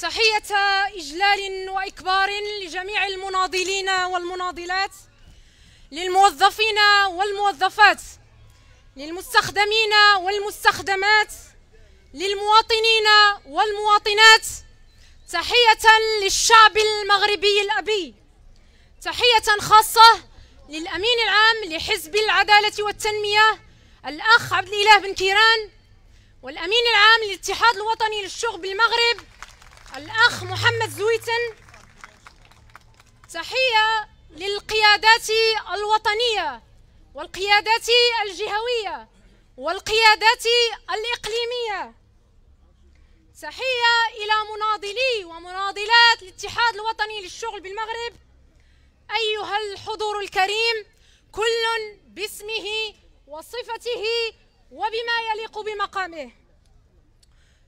تحية إجلال وإكبار لجميع المناضلين والمناضلات للموظفين والموظفات للمستخدمين والمستخدمات للمواطنين والمواطنات تحية للشعب المغربي الأبي تحية خاصة للأمين العام لحزب العدالة والتنمية الأخ عبد الإله بن كيران والأمين العام للاتحاد الوطني للشغل بالمغرب الأخ محمد زويتن تحية للقيادات الوطنية والقيادات الجهوية والقيادات الإقليمية تحية إلى مناضلي ومناضلات الاتحاد الوطني للشغل بالمغرب أيها الحضور الكريم كل باسمه وصفته وبما يليق بمقامه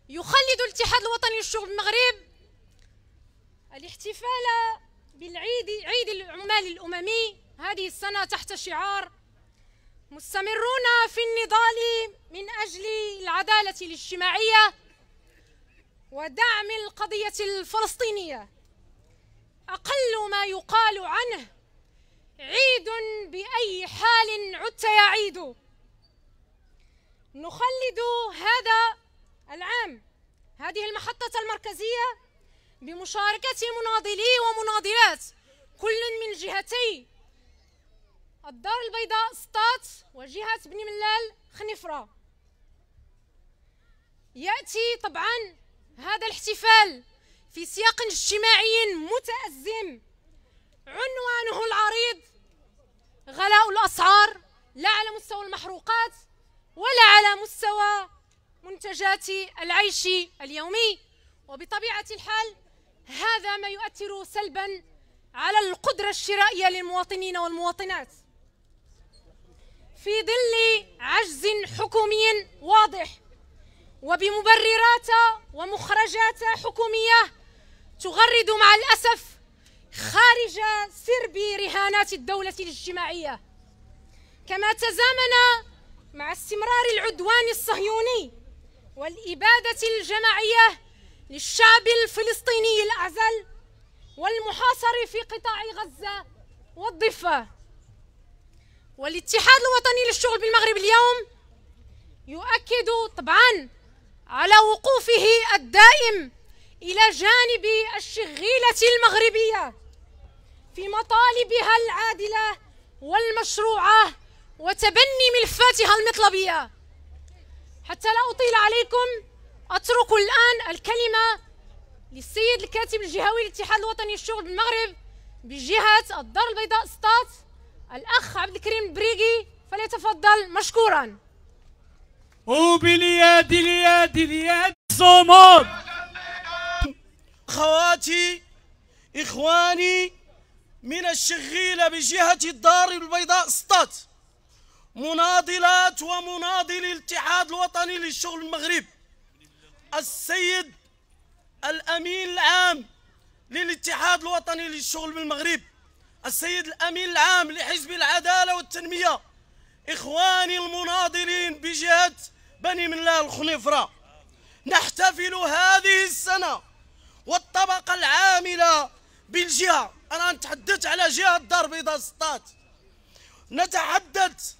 يخلد الاتحاد الوطني للشغل المغرب الاحتفال بالعيد عيد العمال الأممي هذه السنة تحت شعار مستمرون في النضال من أجل العدالة الاجتماعية ودعم القضية الفلسطينية أقل ما يقال عنه عيد بأي حال عدت يا عيد نخلد هذا العام هذه المحطة المركزية بمشاركة مناضلي ومناضلات كل من جهتي الدار البيضاء سطات وجهة بن ملال خنفرة يأتي طبعا هذا الاحتفال في سياق اجتماعي متأزم عنوانه العريض غلاء الأسعار لا على مستوى المحروقات ولا على مستوى منتجات العيش اليومي وبطبيعة الحال هذا ما يؤثر سلبا على القدرة الشرائية للمواطنين والمواطنات في ظل عجز حكومي واضح وبمبررات ومخرجات حكومية تغرد مع الأسف خارج سرب رهانات الدولة الاجتماعية كما تزامن مع استمرار العدوان الصهيوني والإبادة الجماعية للشعب الفلسطيني الأعزل والمحاصر في قطاع غزة والضفة والاتحاد الوطني للشغل بالمغرب اليوم يؤكد طبعا على وقوفه الدائم إلى جانب الشغيلة المغربية في مطالبها العادلة والمشروعة وتبني ملفاتها المطلبية حتى لا أطيل عليكم أترك الآن الكلمة للسيد الكاتب الجهوي للاتحاد الوطني للشغل بالمغرب بجهة الدار البيضاء سطات الأخ عبد الكريم البريقي فليتفضل مشكورا وباليد اليد اليد صمود خواتي إخواني من الشغيلة بجهة الدار البيضاء سطات مناضلات ومناضلي الاتحاد الوطني للشغل المغرب السيد الأمين العام للاتحاد الوطني للشغل بالمغرب السيد الأمين العام لحزب العدالة والتنمية إخواني المناضلين بجهة بني من الله الخنفرة نحتفل هذه السنة والطبقة العاملة بالجهة أنا نتحدث على جهة الدار البيضاء نتحدث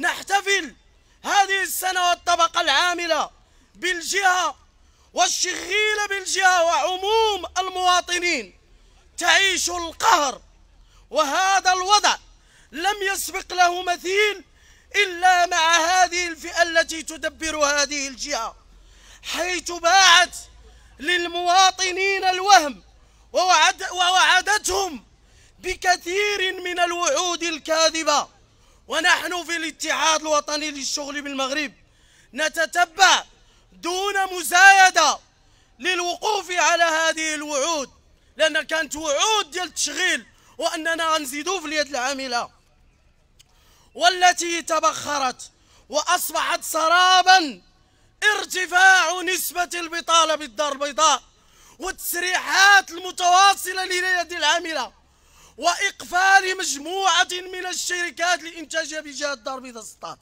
نحتفل هذه السنة والطبقة العاملة بالجهة والشغيلة بالجهة وعموم المواطنين تعيش القهر وهذا الوضع لم يسبق له مثيل إلا مع هذه الفئة التي تدبر هذه الجهة حيث باعت للمواطنين الوهم ووعد ووعدتهم بكثير من الوعود الكاذبه ونحن في الاتحاد الوطني للشغل بالمغرب نتتبع دون مزايدة للوقوف على هذه الوعود لأن كانت وعود ديال التشغيل وأننا غنزيدو في اليد العاملة والتي تبخرت وأصبحت سرابا ارتفاع نسبة البطالة بالدار البيضاء والتسريحات المتواصلة لليد العاملة وإقفال مجموعة من الشركات لإنتاجها بجهة الدار بيضا سطات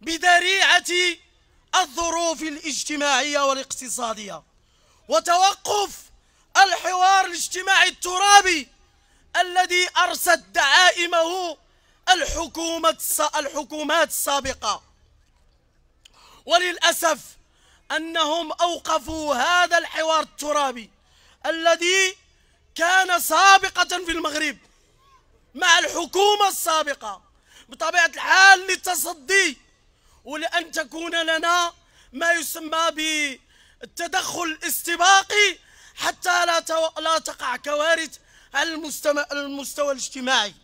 بذريعة الظروف الاجتماعية والاقتصادية وتوقف الحوار الاجتماعي الترابي الذي أرست دعائمه الحكومة الحكومات السابقة وللأسف أنهم أوقفوا هذا الحوار الترابي الذي كان سابقة في المغرب مع الحكومة السابقة بطبيعة الحال للتصدي ولأن تكون لنا ما يسمى بالتدخل الاستباقي حتى لا لا تقع كوارث على المستوى الاجتماعي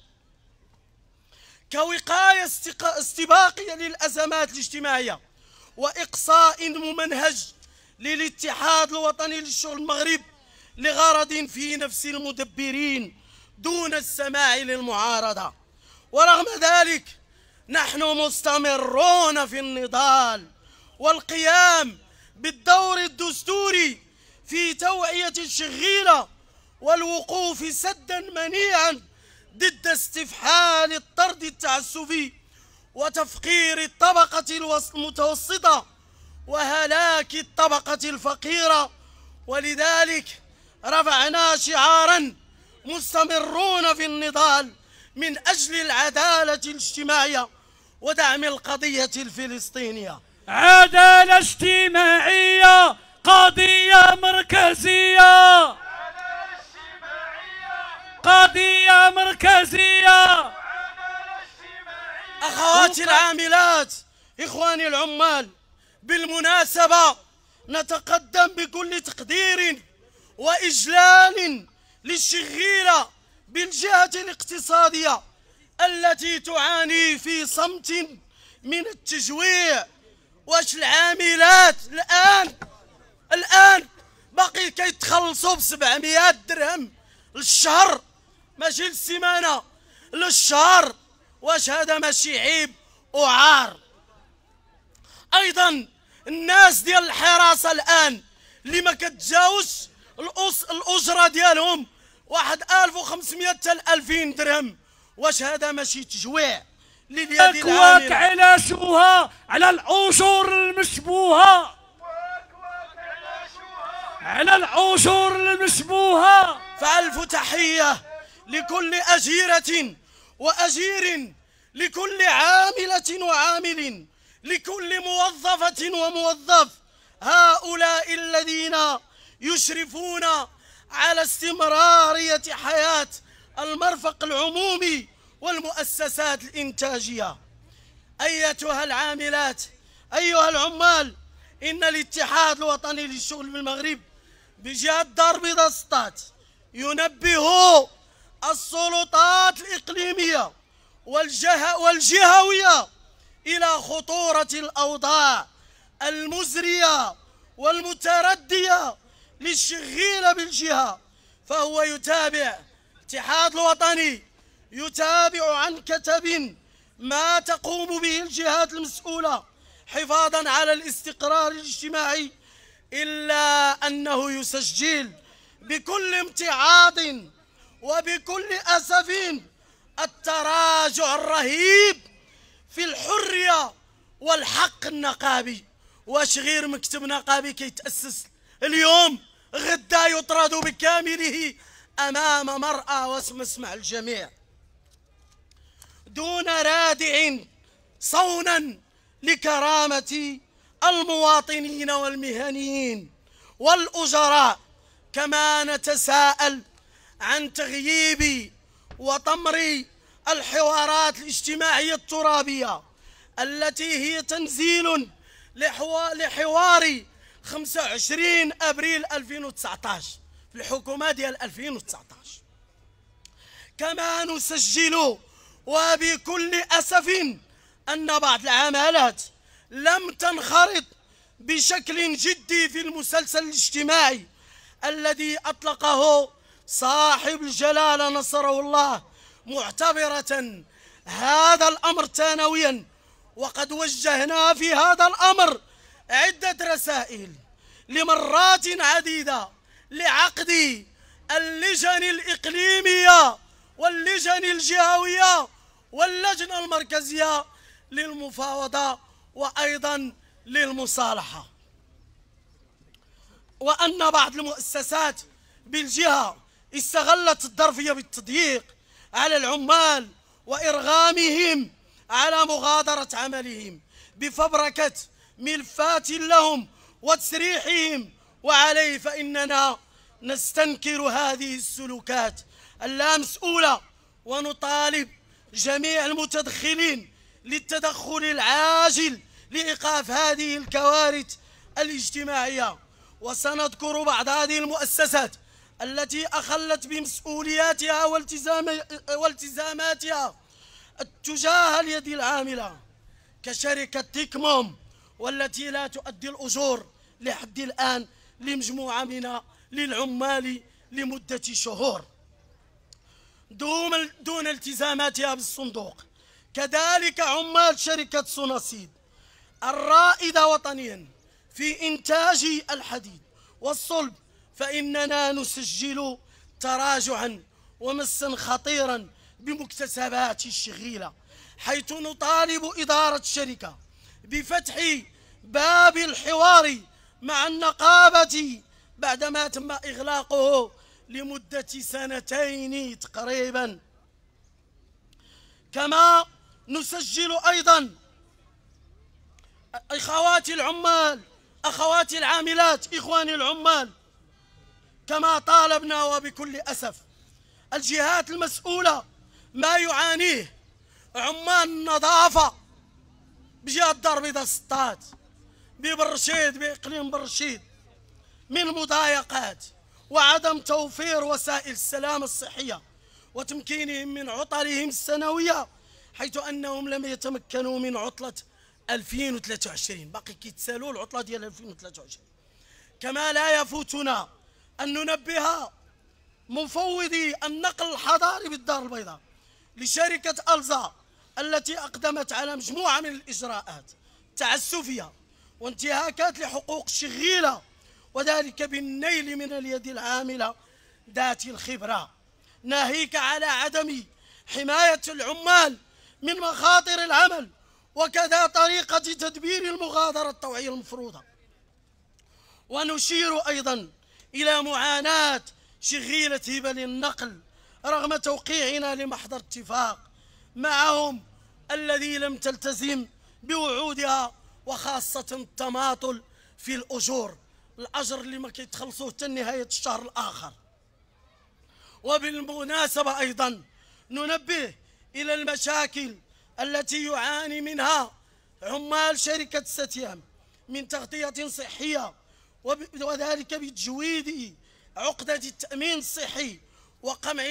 كوقاية استباقية للأزمات الاجتماعية وإقصاء ممنهج للاتحاد الوطني للشغل المغرب لغرض في نفس المدبرين دون السماع للمعارضة ورغم ذلك نحن مستمرون في النضال والقيام بالدور الدستوري في توعية الشغيرة والوقوف سدا منيعا ضد استفحال الطرد التعسفي وتفقير الطبقة المتوسطة وهلاك الطبقة الفقيرة ولذلك رفعنا شعارا مستمرون في النضال من أجل العدالة الاجتماعية ودعم القضية الفلسطينية عدالة اجتماعية قضية مركزية قضية مركزية أخواتي العاملات إخواني العمال بالمناسبة نتقدم بكل تقدير وإجلال للشغيرة بالجهة الاقتصادية التي تعاني في صمت من التجويع واش العاملات الآن الآن باقي كيتخلصوا ب 700 درهم للشهر ماشي للسيمانة للشهر واش هذا ماشي عيب وعار أيضا الناس ديال الحراسة الآن اللي ما كتجاوزش الأس الأجرة ديالهم واحد 1500 حتى 2000 درهم واش هذا ماشي تجويع اكواك على شوها على الاجور المشبوهه على الاجور المشبوهه فالف تحيه لكل اجيره واجير لكل عامله وعامل لكل موظفه وموظف هؤلاء الذين يشرفون على استمرارية حياة المرفق العمومي والمؤسسات الإنتاجية أيتها العاملات أيها العمال إن الاتحاد الوطني للشغل بالمغرب بجهة دار البيضاء ينبه السلطات الإقليمية والجه والجهوية إلى خطورة الأوضاع المزرية والمتردية للشغيلة بالجهة فهو يتابع الاتحاد الوطني يتابع عن كتب ما تقوم به الجهات المسؤولة حفاظا على الاستقرار الاجتماعي إلا أنه يسجل بكل امتعاض وبكل أسف التراجع الرهيب في الحرية والحق النقابي واش غير مكتب نقابي كيتأسس اليوم غدا يطرد بكامله أمام مرأة واسم اسمع الجميع دون رادع صونا لكرامة المواطنين والمهنيين والأجراء كما نتساءل عن تغييب وطمر الحوارات الاجتماعية الترابية التي هي تنزيل لحوار 25 ابريل 2019 في الحكومه ديال 2019 كما نسجل وبكل اسف ان بعض العمالات لم تنخرط بشكل جدي في المسلسل الاجتماعي الذي اطلقه صاحب الجلاله نصره الله معتبره هذا الامر ثانويا وقد وجهنا في هذا الامر عدة رسائل لمرات عديدة لعقد اللجن الإقليمية واللجن الجهوية واللجنة المركزية للمفاوضة وأيضا للمصالحة وأن بعض المؤسسات بالجهة استغلت الظرفية بالتضييق على العمال وإرغامهم على مغادرة عملهم بفبركة ملفات لهم وتسريحهم وعليه فإننا نستنكر هذه السلوكات اللامسؤولة ونطالب جميع المتدخلين للتدخل العاجل لإيقاف هذه الكوارث الاجتماعية وسنذكر بعض هذه المؤسسات التي أخلت بمسؤولياتها والتزاماتها تجاه اليد العاملة كشركة تيكموم والتي لا تؤدي الأجور لحد الآن لمجموعة من للعمال لمدة شهور دون دون التزاماتها بالصندوق كذلك عمال شركة سوناسيد الرائدة وطنيا في إنتاج الحديد والصلب فإننا نسجل تراجعا ومسا خطيرا بمكتسبات الشغيلة حيث نطالب إدارة الشركة بفتح باب الحوار مع النقابة بعدما تم إغلاقه لمدة سنتين تقريبا كما نسجل أيضا أخواتي العمال أخواتي العاملات إخواني العمال كما طالبنا وبكل أسف الجهات المسؤولة ما يعانيه عمال النظافة بجهه الدار البيضاء سطات ببرشيد باقليم برشيد من مضايقات وعدم توفير وسائل السلامه الصحيه وتمكينهم من عطلهم السنويه حيث انهم لم يتمكنوا من عطله 2023 باقي كيتسالوا العطله ديال 2023 كما لا يفوتنا ان ننبه مفوضي النقل الحضاري بالدار البيضاء لشركه الزا التي أقدمت على مجموعة من الإجراءات تعسفية وانتهاكات لحقوق شغيلة وذلك بالنيل من اليد العاملة ذات الخبرة ناهيك على عدم حماية العمال من مخاطر العمل وكذا طريقة تدبير المغادرة الطوعية المفروضة ونشير أيضا إلى معاناة شغيلة هبل النقل رغم توقيعنا لمحضر اتفاق معهم الذي لم تلتزم بوعودها وخاصة التماطل في الأجور الأجر اللي ما كيتخلصوه حتى نهاية الشهر الآخر وبالمناسبة أيضا ننبه إلى المشاكل التي يعاني منها عمال شركة ستيام من تغطية صحية وذلك بتجويد عقدة التأمين الصحي وقمع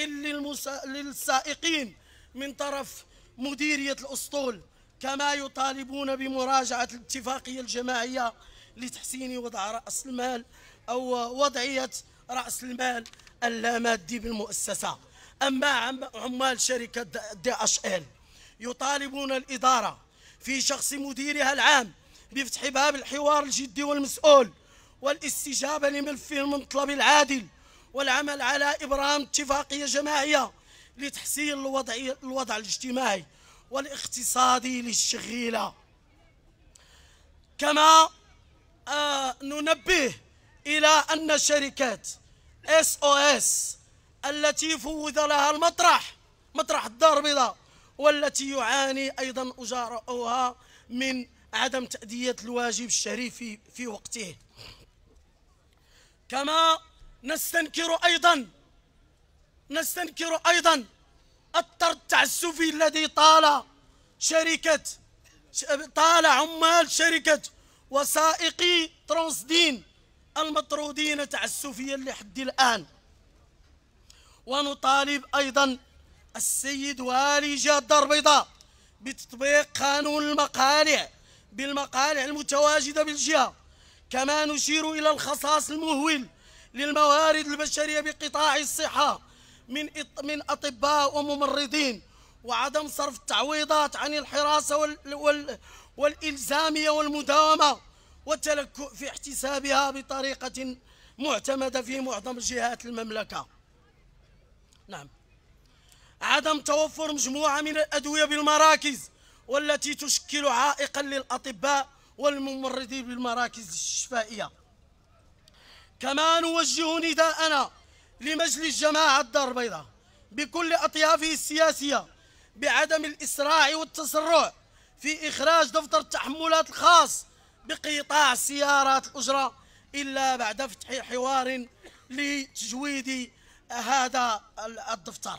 للسائقين من طرف مديرية الأسطول كما يطالبون بمراجعة الاتفاقية الجماعية لتحسين وضع رأس المال أو وضعية رأس المال اللامادي بالمؤسسة أما عمال شركة دي أش إل يطالبون الإدارة في شخص مديرها العام بفتح باب الحوار الجدي والمسؤول والاستجابة لملف المطلب العادل والعمل على إبرام اتفاقية جماعية لتحسين الوضع الوضع الاجتماعي والاقتصادي للشغيله كما آه ننبه الى ان شركات اس او اس التي فوض لها المطرح مطرح الدار البيضاء والتي يعاني ايضا اجارها من عدم تاديه الواجب الشهري في في وقته كما نستنكر ايضا نستنكر أيضا الطرد التعسفي الذي طال شركة طال عمال شركة وسائقي ترونسدين المطرودين تعسفيا لحد الآن ونطالب أيضا السيد والي الدار البيضاء بتطبيق قانون المقالع بالمقالع المتواجدة بالجهة كما نشير إلى الخصاص المهول للموارد البشرية بقطاع الصحة من من اطباء وممرضين وعدم صرف التعويضات عن الحراسه وال وال والالزاميه والمداومه والتلكؤ في احتسابها بطريقه معتمده في معظم جهات المملكه. نعم. عدم توفر مجموعه من الادويه بالمراكز والتي تشكل عائقا للاطباء والممرضين بالمراكز الشفائيه. كما نوجه نداءنا لمجلس جماعة الدار البيضاء بكل أطيافه السياسية بعدم الإسراع والتسرع في إخراج دفتر التحملات الخاص بقطاع سيارات الأجرة إلا بعد فتح حوار لتجويد هذا الدفتر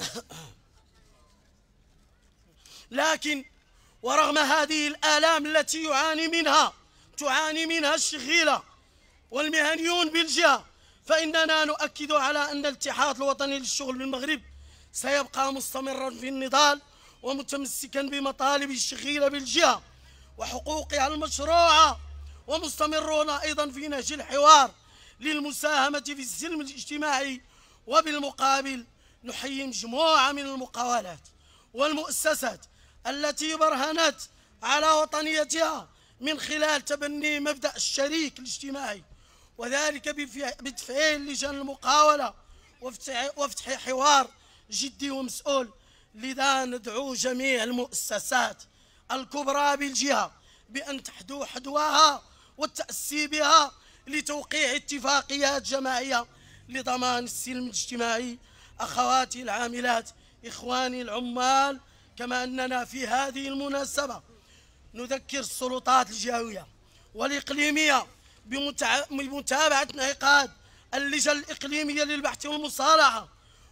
لكن ورغم هذه الآلام التي يعاني منها تعاني منها الشخيلة والمهنيون بالجهة فإننا نؤكد على أن الاتحاد الوطني للشغل بالمغرب سيبقى مستمرا في النضال ومتمسكا بمطالب الشغيلة بالجهة وحقوقها المشروعة ومستمرون أيضا في نهج الحوار للمساهمة في السلم الاجتماعي وبالمقابل نحيي مجموعة من المقاولات والمؤسسات التي برهنت على وطنيتها من خلال تبني مبدأ الشريك الاجتماعي وذلك بتفعيل لجان المقاولة وفتح حوار جدي ومسؤول لذا ندعو جميع المؤسسات الكبرى بالجهة بأن تحدو حدواها والتأسي بها لتوقيع اتفاقيات جماعية لضمان السلم الاجتماعي أخواتي العاملات إخواني العمال كما أننا في هذه المناسبة نذكر السلطات الجهوية والإقليمية بمتابعة انعقاد اللجنة الإقليمية للبحث والمصالحة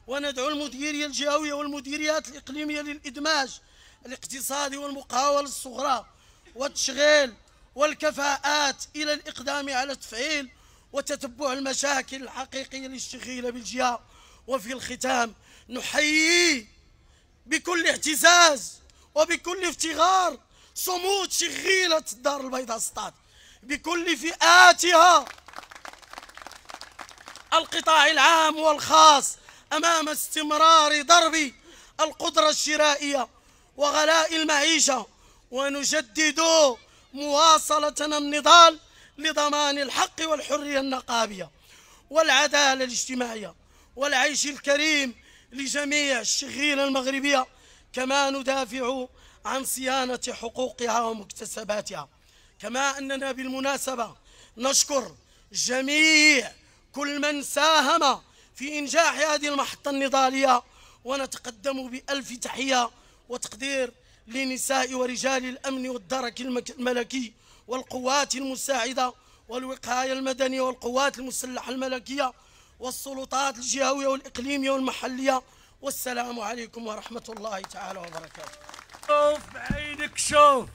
وندعو المديرية الجهوية والمديريات الإقليمية للإدماج الاقتصادي والمقاولة الصغرى والتشغيل والكفاءات إلى الإقدام على تفعيل وتتبع المشاكل الحقيقية للشغيلة بالجهة وفي الختام نحيي بكل اعتزاز وبكل افتغار صمود شغيلة الدار البيضاء 16 بكل فئاتها القطاع العام والخاص أمام استمرار ضرب القدرة الشرائية وغلاء المعيشة ونجدد مواصلتنا النضال لضمان الحق والحرية النقابية والعدالة الاجتماعية والعيش الكريم لجميع الشغيلة المغربية كما ندافع عن صيانة حقوقها ومكتسباتها كما أننا بالمناسبة نشكر جميع كل من ساهم في إنجاح هذه المحطة النضالية ونتقدم بألف تحية وتقدير لنساء ورجال الأمن والدرك الملكي والقوات المساعدة والوقاية المدنية والقوات المسلحة الملكية والسلطات الجهوية والإقليمية والمحلية والسلام عليكم ورحمة الله تعالى وبركاته شوف بعينك شوف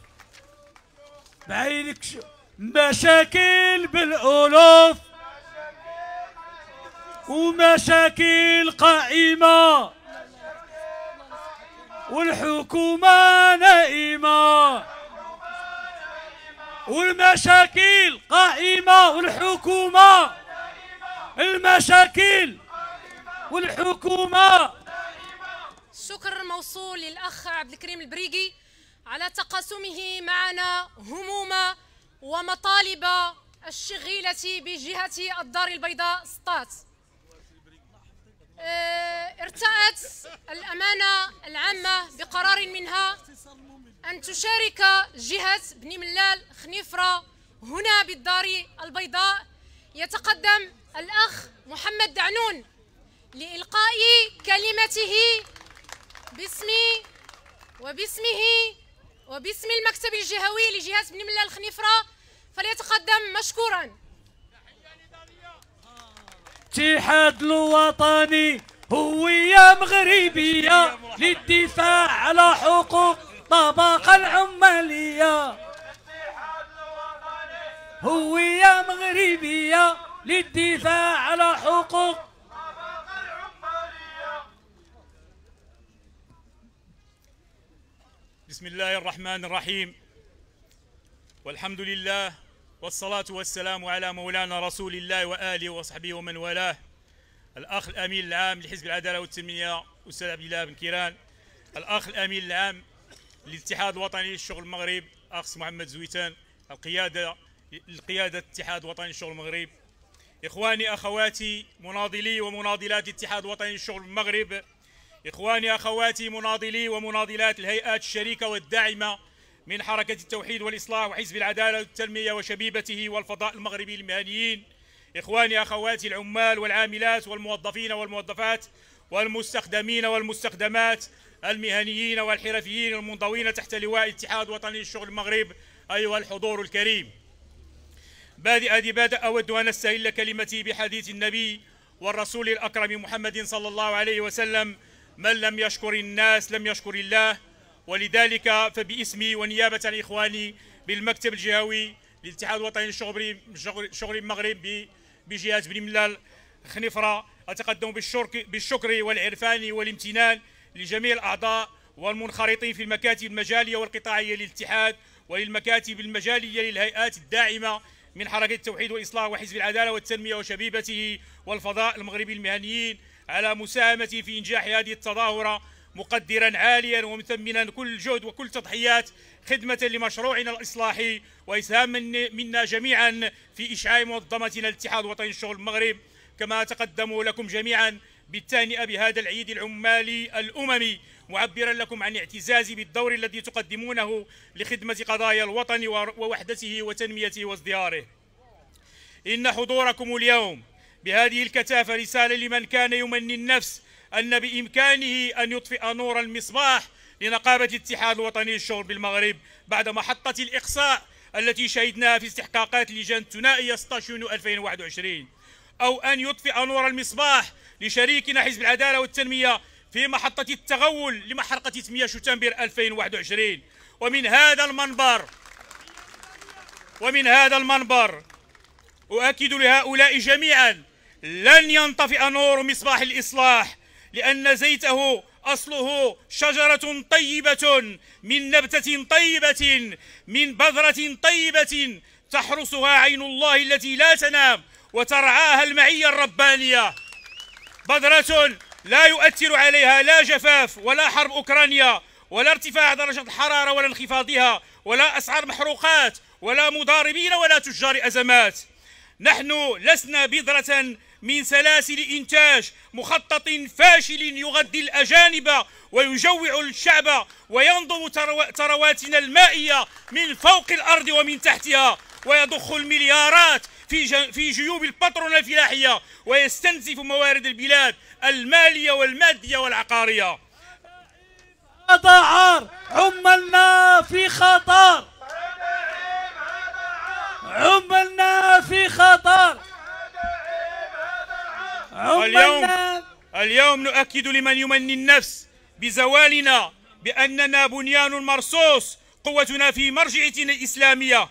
بعينك شو مشاكل بالالوف ومشاكل قائمه والحكومه نائمه والمشاكل قائمه والحكومه المشاكل والحكومه شكر موصول للاخ عبد الكريم البريقي على تقاسمه معنا هموم ومطالب الشغيلة بجهة الدار البيضاء سطات آه، ارتأت الأمانة العامة بقرار منها أن تشارك جهة بن ملال خنيفرة هنا بالدار البيضاء يتقدم الأخ محمد دعنون لإلقاء كلمته باسمي وباسمه وباسم المكتب الجهوي لجهاز بن ملا الخنيفرة فليتقدم مشكورا اتحاد الوطني هوية مغربية للدفاع على حقوق الطبقة العمالية هوية مغربية للدفاع على حقوق بسم الله الرحمن الرحيم والحمد لله والصلاة والسلام على مولانا رسول الله وآله وصحبه ومن والاه الأخ الأمين العام لحزب العدالة والتنمية أستاذ عبد الله بن كيران الأخ الأمين العام للاتحاد الوطني للشغل المغرب أخ محمد زويتان القيادة القيادة الاتحاد الوطني للشغل المغرب إخواني أخواتي مناضلي ومناضلات الاتحاد الوطني للشغل المغرب إخواني أخواتي مناضلي ومناضلات الهيئات الشريكة والداعمة من حركة التوحيد والإصلاح وحزب العدالة والتنمية وشبيبته والفضاء المغربي المهنيين إخواني أخواتي العمال والعاملات والموظفين والموظفات والمستخدمين والمستخدمات المهنيين والحرفيين المنضوين تحت لواء اتحاد وطني الشغل المغرب أيها الحضور الكريم بادئ بدء أود أن أستهل كلمتي بحديث النبي والرسول الأكرم محمد صلى الله عليه وسلم من لم يشكر الناس لم يشكر الله ولذلك فباسمي ونيابة عن إخواني بالمكتب الجهوي للاتحاد الوطني للشغل شغل المغرب بجهة بن ملال خنفرة أتقدم بالشكر والعرفان والامتنان لجميع الأعضاء والمنخرطين في المكاتب المجالية والقطاعية للاتحاد وللمكاتب المجالية للهيئات الداعمة من حركة التوحيد والإصلاح وحزب العدالة والتنمية وشبيبته والفضاء المغربي المهنيين على مساهمته في إنجاح هذه التظاهرة مقدرا عاليا ومثمنا كل جهد وكل تضحيات خدمة لمشروعنا الإصلاحي وإسهام منا جميعا في إشعاع منظمتنا الاتحاد الوطني للشغل المغرب كما تقدموا لكم جميعا بالتهنئة بهذا العيد العمالي الأممي معبرا لكم عن اعتزازي بالدور الذي تقدمونه لخدمة قضايا الوطن ووحدته وتنميته وازدهاره إن حضوركم اليوم بهذه الكثافة رسالة لمن كان يمني النفس أن بإمكانه أن يطفئ نور المصباح لنقابة الاتحاد الوطني للشغل بالمغرب بعد محطة الإقصاء التي شهدناها في استحقاقات لجان الثنائية 16 يونيو 2021 أو أن يطفئ نور المصباح لشريكنا حزب العدالة والتنمية في محطة التغول لمحرقة 8 شتنبر 2021 ومن هذا المنبر ومن هذا المنبر أؤكد لهؤلاء جميعا لن ينطفئ نور مصباح الإصلاح لأن زيته أصله شجرة طيبة من نبتة طيبة من بذرة طيبة تحرسها عين الله التي لا تنام وترعاها المعية الربانية بذرة لا يؤثر عليها لا جفاف ولا حرب أوكرانيا ولا ارتفاع درجة الحرارة ولا انخفاضها ولا أسعار محروقات ولا مضاربين ولا تجار أزمات نحن لسنا بذرة من سلاسل إنتاج مخطط فاشل يغذي الأجانب ويجوع الشعب وينضب ثرواتنا المائية من فوق الأرض ومن تحتها ويضخ المليارات في في جيوب البطرون الفلاحية ويستنزف موارد البلاد المالية والمادية والعقارية هذا عار عملنا في خطر عملنا في خطر اليوم اليوم نؤكد لمن يمني النفس بزوالنا بأننا بنيان مرصوص قوتنا في مرجعيتنا الإسلامية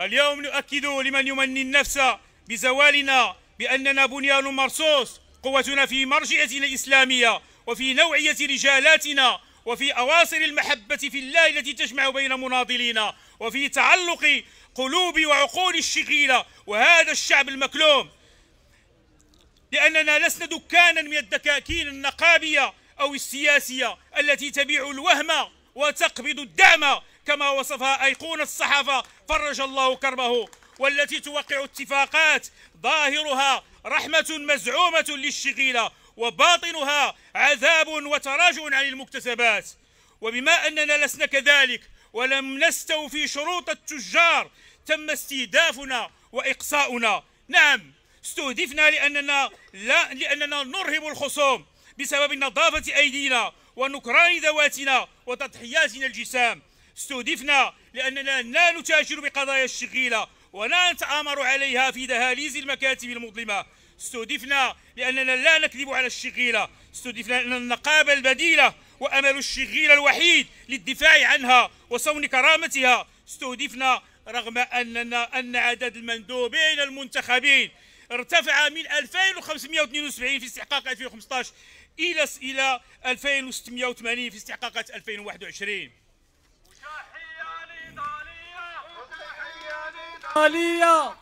اليوم نؤكد لمن يمني النفس بزوالنا بأننا بنيان مرصوص قوتنا في مرجعيتنا الإسلامية وفي نوعية رجالاتنا وفي أواصر المحبة في الله التي تجمع بين مناضلينا وفي تعلق قلوب وعقول الشغيلة وهذا الشعب المكلوم لأننا لسنا دكانا من الدكاكين النقابية أو السياسية التي تبيع الوهم وتقبض الدعم كما وصفها أيقونة الصحافة فرج الله كربه والتي توقع اتفاقات ظاهرها رحمة مزعومة للشغيلة وباطنها عذاب وتراجع عن المكتسبات وبما أننا لسنا كذلك ولم نستوفي شروط التجار تم استهدافنا وإقصاؤنا نعم استهدفنا لأننا لا لأننا نرهب الخصوم بسبب نظافة أيدينا ونكران ذواتنا وتضحياتنا الجسام استهدفنا لأننا لا نتاجر بقضايا الشغيلة ولا نتآمر عليها في دهاليز المكاتب المظلمة استهدفنا لأننا لا نكذب على الشغيلة استهدفنا لأن النقابة البديلة وأمل الشغيلة الوحيد للدفاع عنها وصون كرامتها استهدفنا رغم أننا أن عدد المندوبين المنتخبين ارتفع من 2572 في استحقاق 2015 إلى إلى 2680 في استحقاقات 2021 وتحية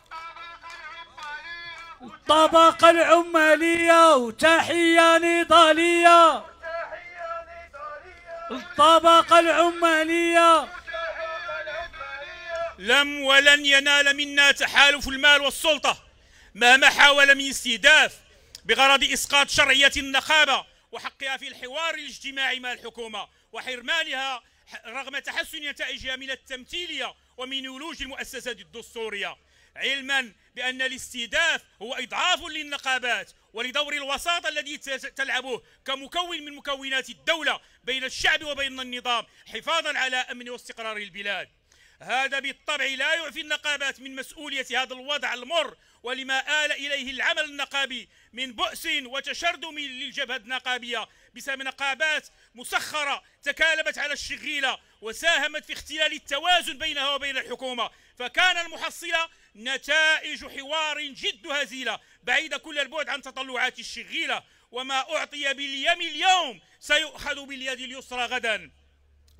الطبقة العمالية وتحية نضالية الطبقة العمالية لم ولن ينال منا تحالف المال والسلطة مهما حاول من استهداف بغرض إسقاط شرعية النقابة وحقها في الحوار الاجتماعي مع الحكومة وحرمانها رغم تحسن نتائجها من التمثيلية ومن ولوج المؤسسات الدستورية علما بأن الاستهداف هو إضعاف للنقابات ولدور الوساطة الذي تلعبه كمكون من مكونات الدولة بين الشعب وبين النظام حفاظا على أمن واستقرار البلاد هذا بالطبع لا يعفي النقابات من مسؤولية هذا الوضع المر ولما آل إليه العمل النقابي من بؤس وتشرذم للجبهة النقابية بسبب نقابات مسخرة تكالبت على الشغيلة وساهمت في اختلال التوازن بينها وبين الحكومة فكان المحصلة نتائج حوار جد هزيلة بعيد كل البعد عن تطلعات الشغيلة وما أعطي باليم اليوم سيؤخذ باليد اليسرى غدا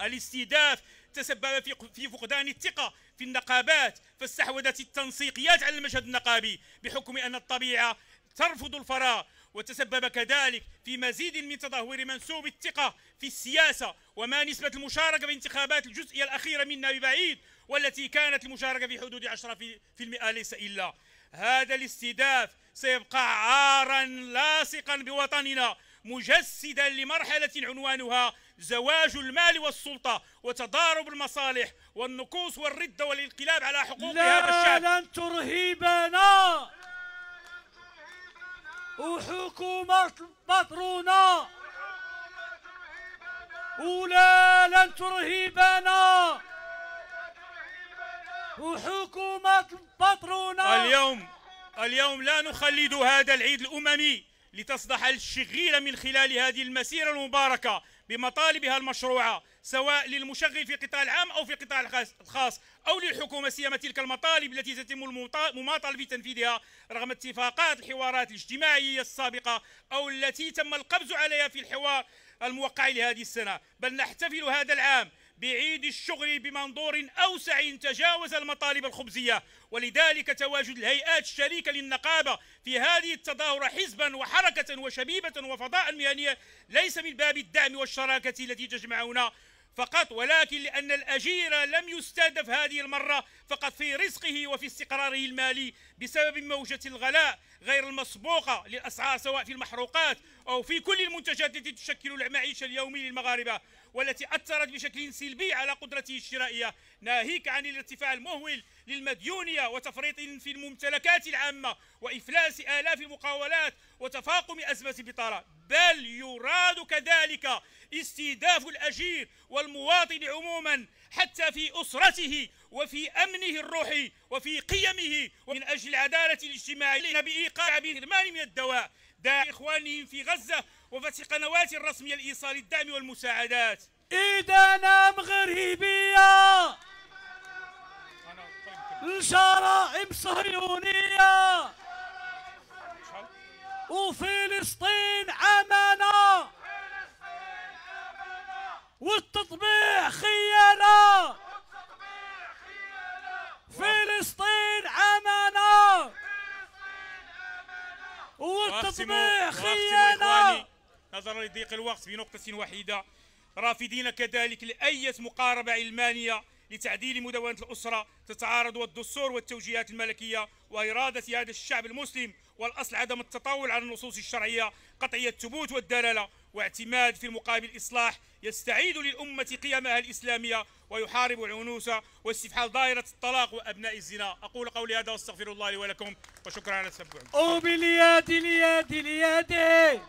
الاستهداف تسبب في فقدان الثقه في النقابات فاستحوذت التنسيقيات على المشهد النقابي بحكم ان الطبيعه ترفض الفراغ وتسبب كذلك في مزيد من تدهور منسوب الثقه في السياسه وما نسبه المشاركه في انتخابات الجزئيه الاخيره منا ببعيد والتي كانت المشاركة في حدود 10% ليس إلا هذا الاستهداف سيبقى عارا لاصقا بوطننا مجسدا لمرحلة عنوانها زواج المال والسلطة وتضارب المصالح والنكوص والردة والانقلاب على حقوق لا هذا الشعب لن ترهبنا وحكومة بطرونة ولا لن ترهبنا وحكومة البطرونة اليوم اليوم لا نخلد هذا العيد الأممي لتصدح الشغيلة من خلال هذه المسيرة المباركة بمطالبها المشروعة سواء للمشغل في قطاع العام أو في قطاع الخاص أو للحكومة سيما تلك المطالب التي تتم المماطلة في تنفيذها رغم اتفاقات الحوارات الاجتماعية السابقة أو التي تم القبض عليها في الحوار الموقع لهذه السنة بل نحتفل هذا العام بعيد الشغل بمنظور أوسع تجاوز المطالب الخبزية ولذلك تواجد الهيئات الشريكة للنقابة في هذه التظاهرة حزبا وحركة وشبيبة وفضاء مهنية ليس من باب الدعم والشراكة التي تجمعنا فقط ولكن لأن الأجير لم يستهدف هذه المرة فقط في رزقه وفي استقراره المالي بسبب موجة الغلاء غير المسبوقة للأسعار سواء في المحروقات أو في كل المنتجات التي تشكل المعيشة اليومي للمغاربة والتي أثرت بشكل سلبي على قدرته الشرائية ناهيك عن الارتفاع المهول للمديونية وتفريط في الممتلكات العامة وإفلاس آلاف المقاولات وتفاقم أزمة البطالة بل يراد كذلك استهداف الأجير والمواطن عموما حتى في أسرته وفي أمنه الروحي وفي قيمه ومن أجل العدالة الاجتماعية بإيقاع بإرمان من الدواء داعي إخوانهم في غزة وفتح قنوات رسمية لإيصال الدعم والمساعدات إيدانا مغربية الجرائم صهيونية وفلسطين أمانة والتطبيع خيانة فلسطين أمانة والتطبيق خيانة نظرا لضيق الوقت في نقطة وحيدة رافدين كذلك لأية مقاربة علمانية لتعديل مدونة الأسرة تتعارض والدستور والتوجيهات الملكية وإرادة هذا الشعب المسلم والأصل عدم التطاول على النصوص الشرعية قطعية الثبوت والدلالة واعتماد في المقابل إصلاح يستعيد للأمة قيمها الإسلامية ويحارب العنوسة واستفحال دائرة الطلاق وأبناء الزنا أقول قولي هذا واستغفر الله لي ولكم وشكرا على تتبعكم أو بليادي ليادي ليادي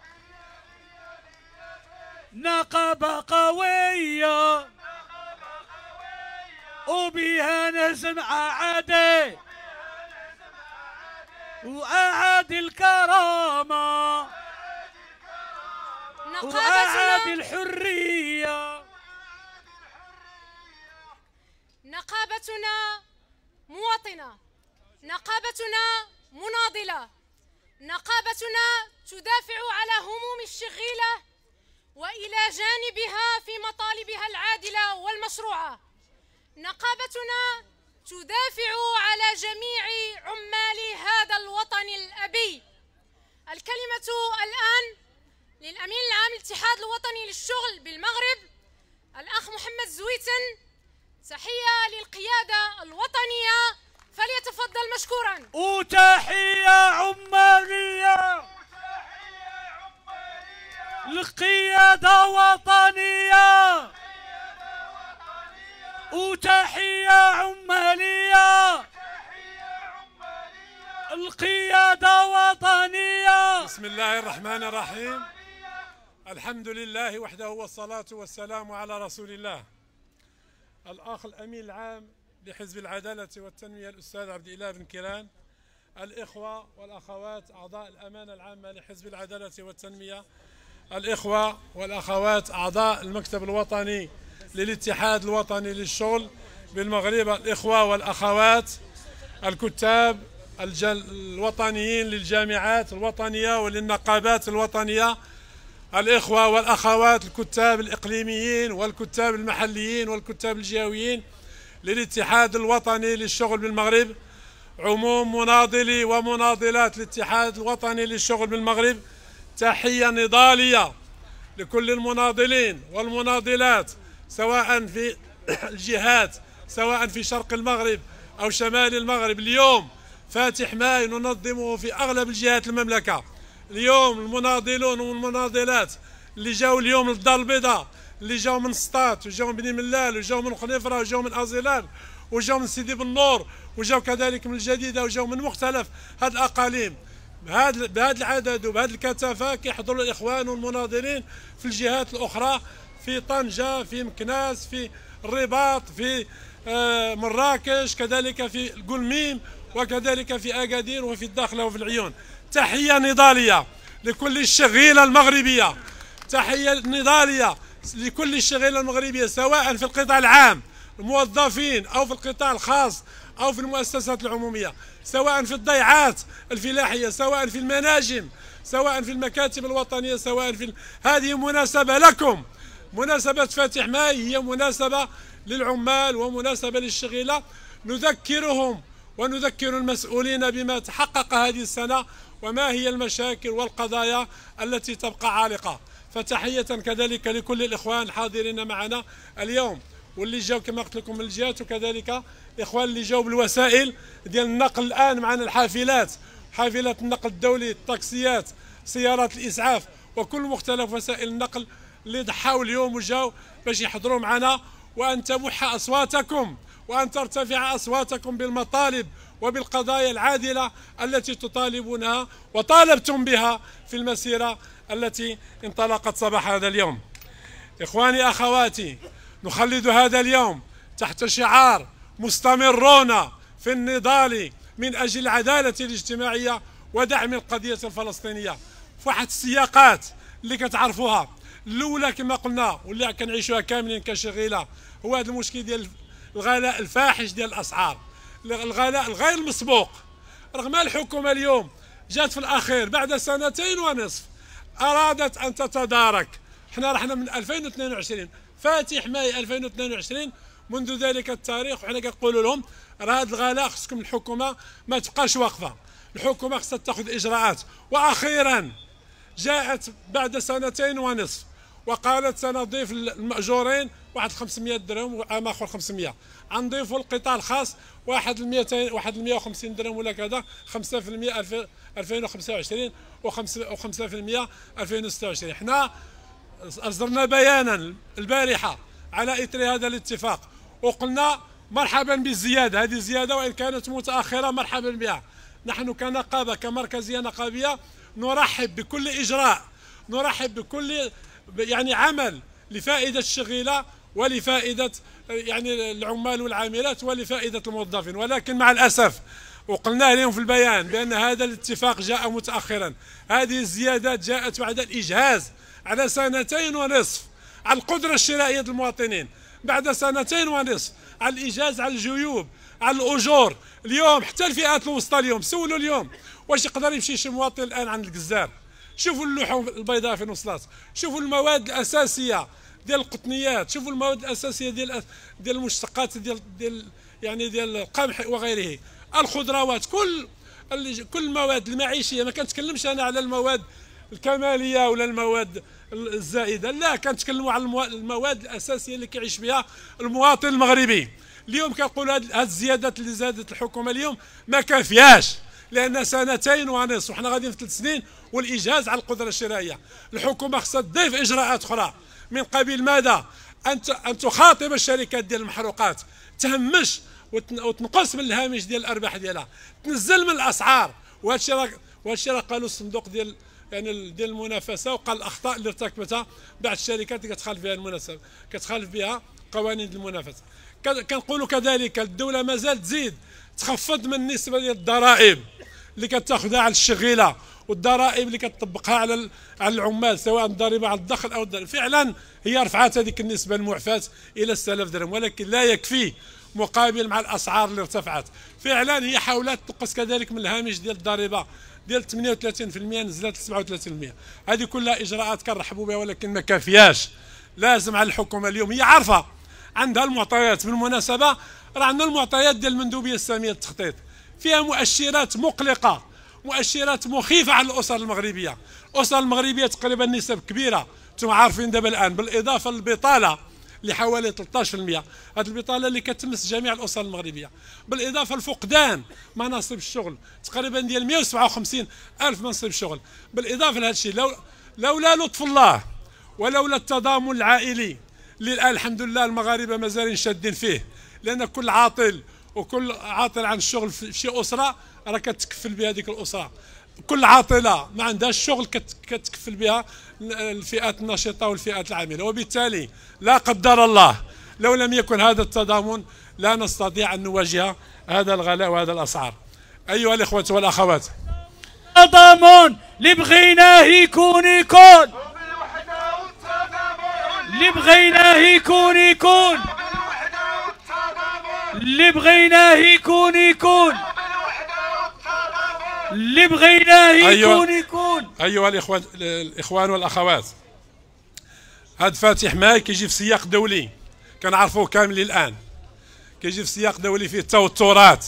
نقابة قوية وبها نسمع عادي وأعادي الكرامة نقابتنا الحرية نقابتنا مواطنة نقابتنا مناضلة نقابتنا تدافع على هموم الشغيلة وإلى جانبها في مطالبها العادلة والمشروعة نقابتنا تدافع على جميع عمال هذا الوطن الأبي الكلمة الآن للأمين العام الاتحاد الوطني للشغل بالمغرب الأخ محمد زويتن تحية للقيادة الوطنية فليتفضل مشكورا وتحية عمانية القيادة وطنية وتحية عمالية القيادة وطنية بسم الله الرحمن الرحيم الحمد لله وحده والصلاة والسلام على رسول الله الأخ الأمين العام لحزب العدالة والتنمية الأستاذ عبد الإله بن كيران الإخوة والأخوات أعضاء الأمانة العامة لحزب العدالة والتنمية الإخوة والأخوات أعضاء المكتب الوطني للاتحاد الوطني للشغل بالمغرب الإخوة والأخوات الكتاب الوطنيين للجامعات الوطنية وللنقابات الوطنية الإخوة والأخوات الكتاب الإقليميين والكتاب المحليين والكتاب الجهويين للاتحاد الوطني للشغل بالمغرب عموم مناضلي ومناضلات الاتحاد الوطني للشغل بالمغرب تحية نضالية لكل المناضلين والمناضلات سواء في الجهات سواء في شرق المغرب أو شمال المغرب اليوم فاتح ماي ننظمه في أغلب الجهات المملكة اليوم المناضلون والمناضلات اللي جاوا اليوم للدار البيضاء اللي جاوا من سطات وجاوا من بني ملال وجاوا من خنيفره وجاوا من ازيلان وجاوا من سيدي بن نور وجاوا كذلك من الجديده وجاوا من مختلف هاد الاقاليم بهذا بهذا العدد وبهذه الكثافه كيحضروا الاخوان والمناضلين في الجهات الاخرى في طنجه في مكناس في الرباط في آه، مراكش كذلك في القلميم وكذلك في اكادير وفي الداخله وفي العيون تحية نضالية لكل الشغيلة المغربية تحية نضالية لكل الشغيلة المغربية سواء في القطاع العام الموظفين أو في القطاع الخاص أو في المؤسسات العمومية سواء في الضيعات الفلاحية سواء في المناجم سواء في المكاتب الوطنية سواء في ال... هذه مناسبة لكم مناسبة فاتح ماي هي مناسبة للعمال ومناسبة للشغيلة نذكرهم ونذكر المسؤولين بما تحقق هذه السنة وما هي المشاكل والقضايا التي تبقى عالقة فتحية كذلك لكل الإخوان الحاضرين معنا اليوم واللي جاو كما قلت لكم من الجهات وكذلك الإخوان اللي جاو بالوسائل ديال النقل الآن معنا الحافلات حافلات النقل الدولي الطاكسيات سيارات الإسعاف وكل مختلف وسائل النقل اللي ضحاو اليوم وجاو باش يحضروا معنا وأن تبح أصواتكم وأن ترتفع أصواتكم بالمطالب وبالقضايا العادلة التي تطالبونها وطالبتم بها في المسيرة التي انطلقت صباح هذا اليوم إخواني أخواتي نخلد هذا اليوم تحت شعار مستمرون في النضال من أجل العدالة الاجتماعية ودعم القضية الفلسطينية فواحد السياقات اللي كتعرفوها الاولى كما قلنا واللي كنعيشوها كاملين كشغيله هو هذا المشكل ديال الغلاء الفاحش ديال الاسعار الغلاء الغير مسبوق رغم الحكومة اليوم جات في الأخير بعد سنتين ونصف أرادت أن تتدارك احنا رحنا من 2022 فاتح ماي 2022 منذ ذلك التاريخ وحنا كنقولوا لهم راه هذا الغلاء خصكم الحكومة ما تبقاش واقفة الحكومة خصها تاخذ إجراءات وأخيرا جاءت بعد سنتين ونصف وقالت سنضيف المأجورين واحد 500 درهم وعام آخر 500 غنضيفوا القطاع الخاص واحد ال 200 واحد ال 150 درهم ولا كذا 5% 2025 و5% 2026 حنا اصدرنا بيانا البارحه على اثر هذا الاتفاق وقلنا مرحبا بالزياده هذه الزياده وان كانت متاخره مرحبا بها نحن كنقابه كمركزيه نقابيه نرحب بكل اجراء نرحب بكل يعني عمل لفائده الشغيله ولفائده يعني العمال والعاملات ولفائدة الموظفين ولكن مع الأسف وقلنا لهم في البيان بأن هذا الاتفاق جاء متأخرا هذه الزيادات جاءت بعد الإجهاز على سنتين ونصف على القدرة الشرائية للمواطنين بعد سنتين ونصف على الإجهاز على الجيوب على الأجور اليوم حتى الفئات الوسطى اليوم سولوا اليوم واش يقدر يمشي شي مواطن الآن عند الجزار شوفوا اللحوم البيضاء فين وصلت شوفوا المواد الأساسية ديال القطنيات شوفوا المواد الاساسيه ديال ديال المشتقات ديال ديال يعني ديال القمح وغيره الخضروات كل كل المواد المعيشيه ما كنتكلمش انا على المواد الكماليه ولا المواد الزائده لا كنتكلموا على المواد الاساسيه اللي كيعيش بها المواطن المغربي اليوم كنقولوا هاد الزيادات اللي زادت الحكومه اليوم ما كافياش لان سنتين ونص وحنا غاديين في ثلاث سنين والاجهاز على القدره الشرائيه الحكومه خصها تضيف اجراءات اخرى من قبيل ماذا أن أن تخاطب الشركات ديال المحروقات تهمش وتنقص من الهامش ديال الأرباح ديالها تنزل من الأسعار وهذا الشيء راه وهذا الشيء راه قالوا الصندوق ديال يعني ديال المنافسه وقال الاخطاء اللي ارتكبتها بعض الشركات اللي كتخالف بها المناسبه كتخالف بها قوانين المنافسه كنقولوا كذلك الدوله مازال تزيد تخفض من النسبه ديال الضرائب اللي كتاخذها على الشغيله والضرائب اللي كتطبقها على على العمال سواء الضريبه على الدخل او الضريبة. فعلا هي رفعت هذيك النسبه المعفاه الى 6000 درهم ولكن لا يكفي مقابل مع الاسعار اللي ارتفعت فعلا هي حاولت تنقص كذلك من الهامش ديال الضريبه ديال 38% نزلت ل 37% هذه كلها اجراءات كنرحبوا بها ولكن ما كافياش لازم على الحكومه اليوم هي عارفه عندها المعطيات بالمناسبه راه عندنا المعطيات ديال المندوبيه الساميه للتخطيط فيها مؤشرات مقلقه مؤشرات مخيفه على الاسر المغربيه الاسر المغربيه تقريبا نسب كبيره انتم عارفين دابا الان بالاضافه للبطاله اللي حوالي 13% هذه البطاله اللي كتمس جميع الاسر المغربيه بالاضافه لفقدان مناصب الشغل تقريبا ديال 157 الف منصب شغل بالاضافه لهذا الشيء لو لولا لطف الله ولولا التضامن العائلي اللي الان الحمد لله المغاربه مازالين شادين فيه لان كل عاطل وكل عاطل عن الشغل في شي اسره راه كتكفل ديك الاسره كل عاطله ما عندهاش شغل كتكفل بها الفئات النشطه والفئات العامله وبالتالي لا قدر الله لو لم يكن هذا التضامن لا نستطيع ان نواجه هذا الغلاء وهذا الاسعار ايها الاخوه والاخوات التضامن اللي بغيناه يكون يكون اللي بغيناه يكون يكون اللي بغيناه يكون يكون اللي بغيناه يكون أيوة. يكون ايها الاخوان الاخوان والاخوات هذا فاتح ماي كيجي في سياق دولي كنعرفوه كامل الان كيجي في سياق دولي فيه توترات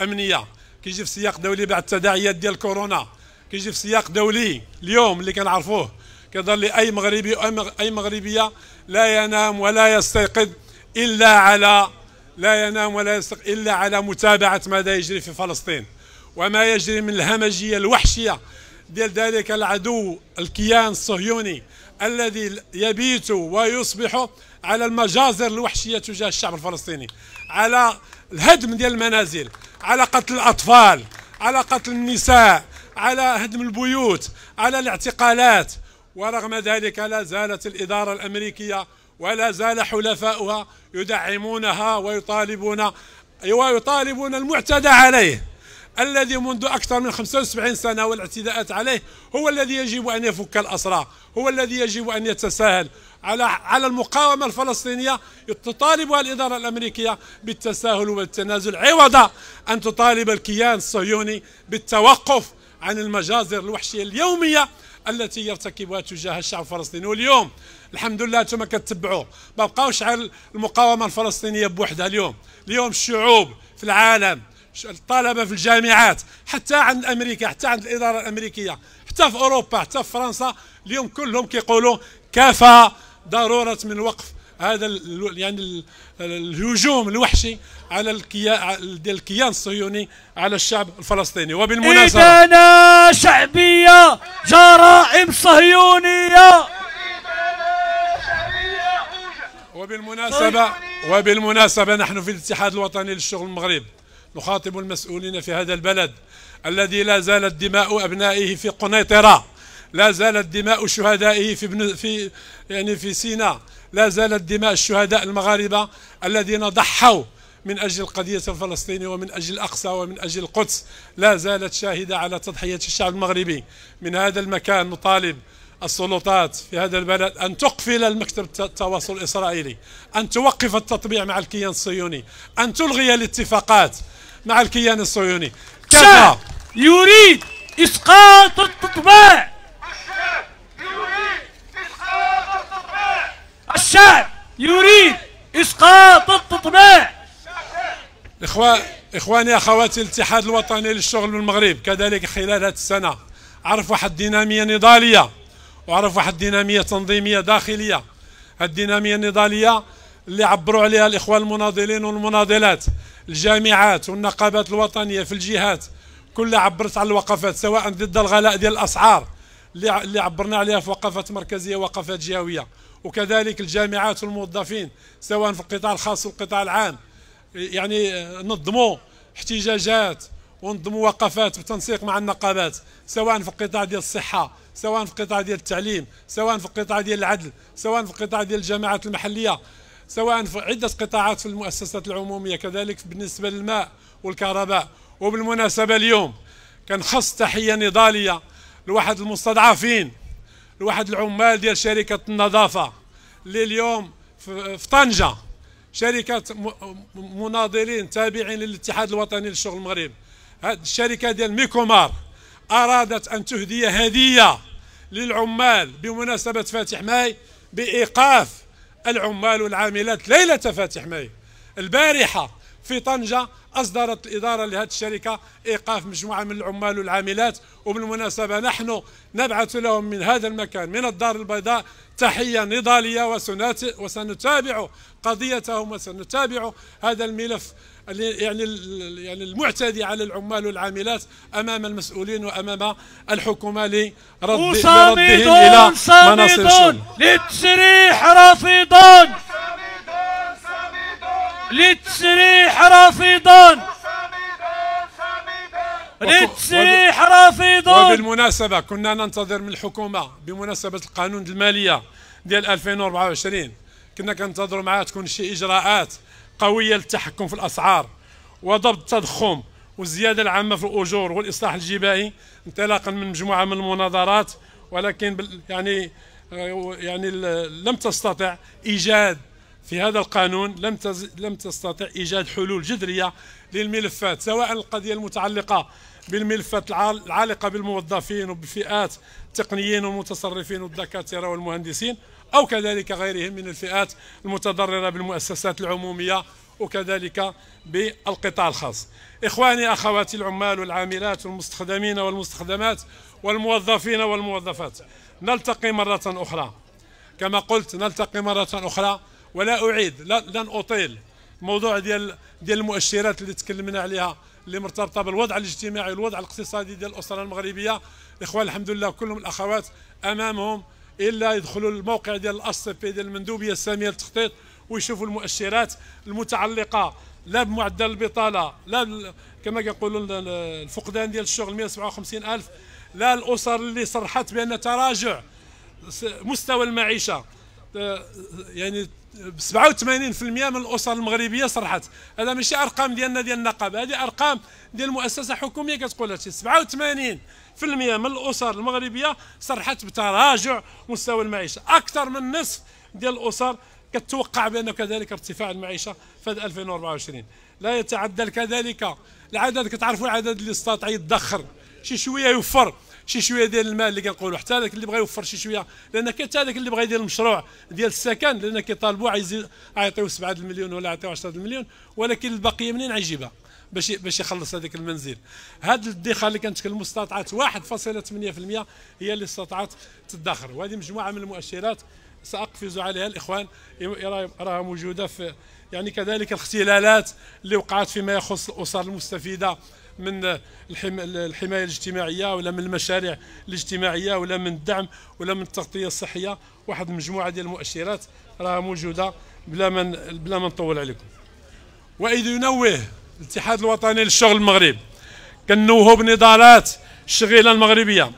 امنيه كيجي في سياق دولي بعد التداعيات ديال كورونا كيجي في سياق دولي اليوم اللي كنعرفوه كيظل اي مغربي اي مغربيه لا ينام ولا يستيقظ الا على لا ينام ولا يستق إلا على متابعة ماذا يجري في فلسطين وما يجري من الهمجية الوحشية ديال ذلك العدو الكيان الصهيوني الذي يبيت ويصبح على المجازر الوحشية تجاه الشعب الفلسطيني على الهدم ديال المنازل على قتل الأطفال على قتل النساء على هدم البيوت على الاعتقالات ورغم ذلك لا زالت الإدارة الأمريكية ولا زال حلفاؤها يدعمونها ويطالبون ويطالبون أيوة، المعتدى عليه الذي منذ أكثر من 75 سنة والاعتداءات عليه هو الذي يجب أن يفك الأسرى هو الذي يجب أن يتساهل على على المقاومة الفلسطينية تطالبها الإدارة الأمريكية بالتساهل والتنازل عوض أن تطالب الكيان الصهيوني بالتوقف عن المجازر الوحشية اليومية التي يرتكبها تجاه الشعب الفلسطيني واليوم الحمد لله انتم كتبعوه ما بقاوش على المقاومه الفلسطينيه بوحدها اليوم اليوم الشعوب في العالم الطلبه في الجامعات حتى عند امريكا حتى عند الاداره الامريكيه حتى في اوروبا حتى في فرنسا اليوم كلهم كيقولوا كفى ضروره من وقف هذا يعني الهجوم الوحشي على الكيان الكيان الصهيوني على الشعب الفلسطيني وبالمناسبه إدانة شعبيه جرائم صهيونيه وبالمناسبة طيب. وبالمناسبة نحن في الاتحاد الوطني للشغل المغرب نخاطب المسؤولين في هذا البلد الذي لا زالت دماء أبنائه في قنيطرة لا زالت دماء شهدائه في بن في يعني في سيناء لا زالت دماء الشهداء المغاربة الذين ضحوا من أجل القضية الفلسطينية ومن أجل الأقصى ومن أجل القدس لا زالت شاهدة على تضحية الشعب المغربي من هذا المكان نطالب السلطات في هذا البلد أن تقفل المكتب التواصل الإسرائيلي أن توقف التطبيع مع الكيان الصهيوني أن تلغي الاتفاقات مع الكيان الصهيوني الشعب يريد إسقاط التطبيع الشعب يريد إسقاط التطبيع إخوة إخواني أخواتي الاتحاد الوطني للشغل بالمغرب كذلك خلال هذه السنة عرف واحد الدينامية نضالية وعرف واحد الديناميه تنظيميه داخليه الديناميه النضاليه اللي عبروا عليها الاخوان المناضلين والمناضلات الجامعات والنقابات الوطنيه في الجهات كلها عبرت على الوقفات سواء ضد الغلاء ديال الاسعار اللي عبرنا عليها في وقفات مركزيه ووقفات جهويه وكذلك الجامعات والموظفين سواء في القطاع الخاص والقطاع العام يعني نظموا احتجاجات ونظموا وقفات بتنسيق مع النقابات سواء في القطاع ديال الصحه سواء في القطاع ديال التعليم سواء في القطاع ديال العدل سواء في القطاع ديال الجماعات المحليه سواء في عده قطاعات في المؤسسات العموميه كذلك بالنسبه للماء والكهرباء وبالمناسبه اليوم كنخص تحيه نضاليه لواحد المستضعفين لواحد العمال ديال شركه النظافه اللي اليوم في طنجه شركه مناضلين تابعين للاتحاد الوطني للشغل المغرب الشركة ديال ميكومار أرادت أن تهدي هدية للعمال بمناسبة فاتح ماي بإيقاف العمال والعاملات ليلة فاتح ماي البارحة في طنجة أصدرت الإدارة لهذه الشركة إيقاف مجموعة من العمال والعاملات وبالمناسبة نحن نبعث لهم من هذا المكان من الدار البيضاء تحية نضالية وسنتابع قضيتهم وسنتابع هذا الملف يعني يعني المعتدي على العمال والعاملات امام المسؤولين وامام الحكومه لرد لردهم الى مناصب للتسريح رافضون للتسريح رافضان للتسريح رافضون وبالمناسبة كنا ننتظر من الحكومة بمناسبة القانون المالية ديال 2024 كنا كنتظروا معها تكون شي إجراءات قوية للتحكم في الأسعار وضبط التضخم والزيادة العامة في الأجور والإصلاح الجبائي انطلاقا من مجموعة من المناظرات ولكن يعني آه، يعني لم تستطع إيجاد في هذا القانون لم تز... لم تستطع ايجاد حلول جذريه للملفات سواء القضيه المتعلقه بالملفات العالقه بالموظفين وبالفئات التقنيين والمتصرفين والدكاتره والمهندسين او كذلك غيرهم من الفئات المتضرره بالمؤسسات العموميه وكذلك بالقطاع الخاص إخواني أخواتي العمال والعاملات والمستخدمين والمستخدمات والموظفين والموظفات نلتقي مرة أخرى كما قلت نلتقي مرة أخرى ولا اعيد لن اطيل موضوع ديال ديال المؤشرات اللي تكلمنا عليها اللي مرتبطه بالوضع الاجتماعي والوضع الاقتصادي ديال الاسره المغربيه الاخوان الحمد لله كلهم الاخوات امامهم الا يدخلوا الموقع ديال الاس بي ديال المندوبيه الساميه للتخطيط ويشوفوا المؤشرات المتعلقه لا بمعدل البطاله لا كما كيقولوا الفقدان ديال الشغل 157 الف لا الاسر اللي صرحت بان تراجع مستوى المعيشه يعني 87% من الاسر المغربيه صرحت هذا ماشي ارقام ديالنا ديال النقابه هذه ارقام ديال مؤسسه حكوميه كتقول هادشي 87% من الاسر المغربيه صرحت بتراجع مستوى المعيشه اكثر من نصف ديال الاسر كتوقع بان كذلك ارتفاع المعيشه في 2024 لا يتعدل كذلك العدد كتعرفوا العدد اللي استطاع يدخر شي شويه يوفر شي شويه ديال المال اللي كنقولوا حتى هذاك اللي بغى يوفر شي شويه لان حتى هذاك اللي بغى يدير المشروع ديال السكن لان كيطالبوا عايزين 7 المليون ولا يعطيوا 10 المليون ولكن الباقيه منين عيجيبها باش باش يخلص هذاك المنزل هذا الادخار اللي كانت المستطعات 1.8% هي اللي استطاعت تدخر وهذه مجموعه من المؤشرات ساقفز عليها الاخوان راها موجوده في يعني كذلك الاختلالات اللي وقعت فيما يخص الاسر المستفيده من الحمايه الاجتماعيه ولا من المشاريع الاجتماعيه ولا من الدعم ولا من التغطيه الصحيه واحد المجموعه ديال المؤشرات راه موجوده بلا ما بلا ما نطول عليكم واذ ينوه الاتحاد الوطني للشغل المغرب كنوه بنضالات الشغيله المغربيه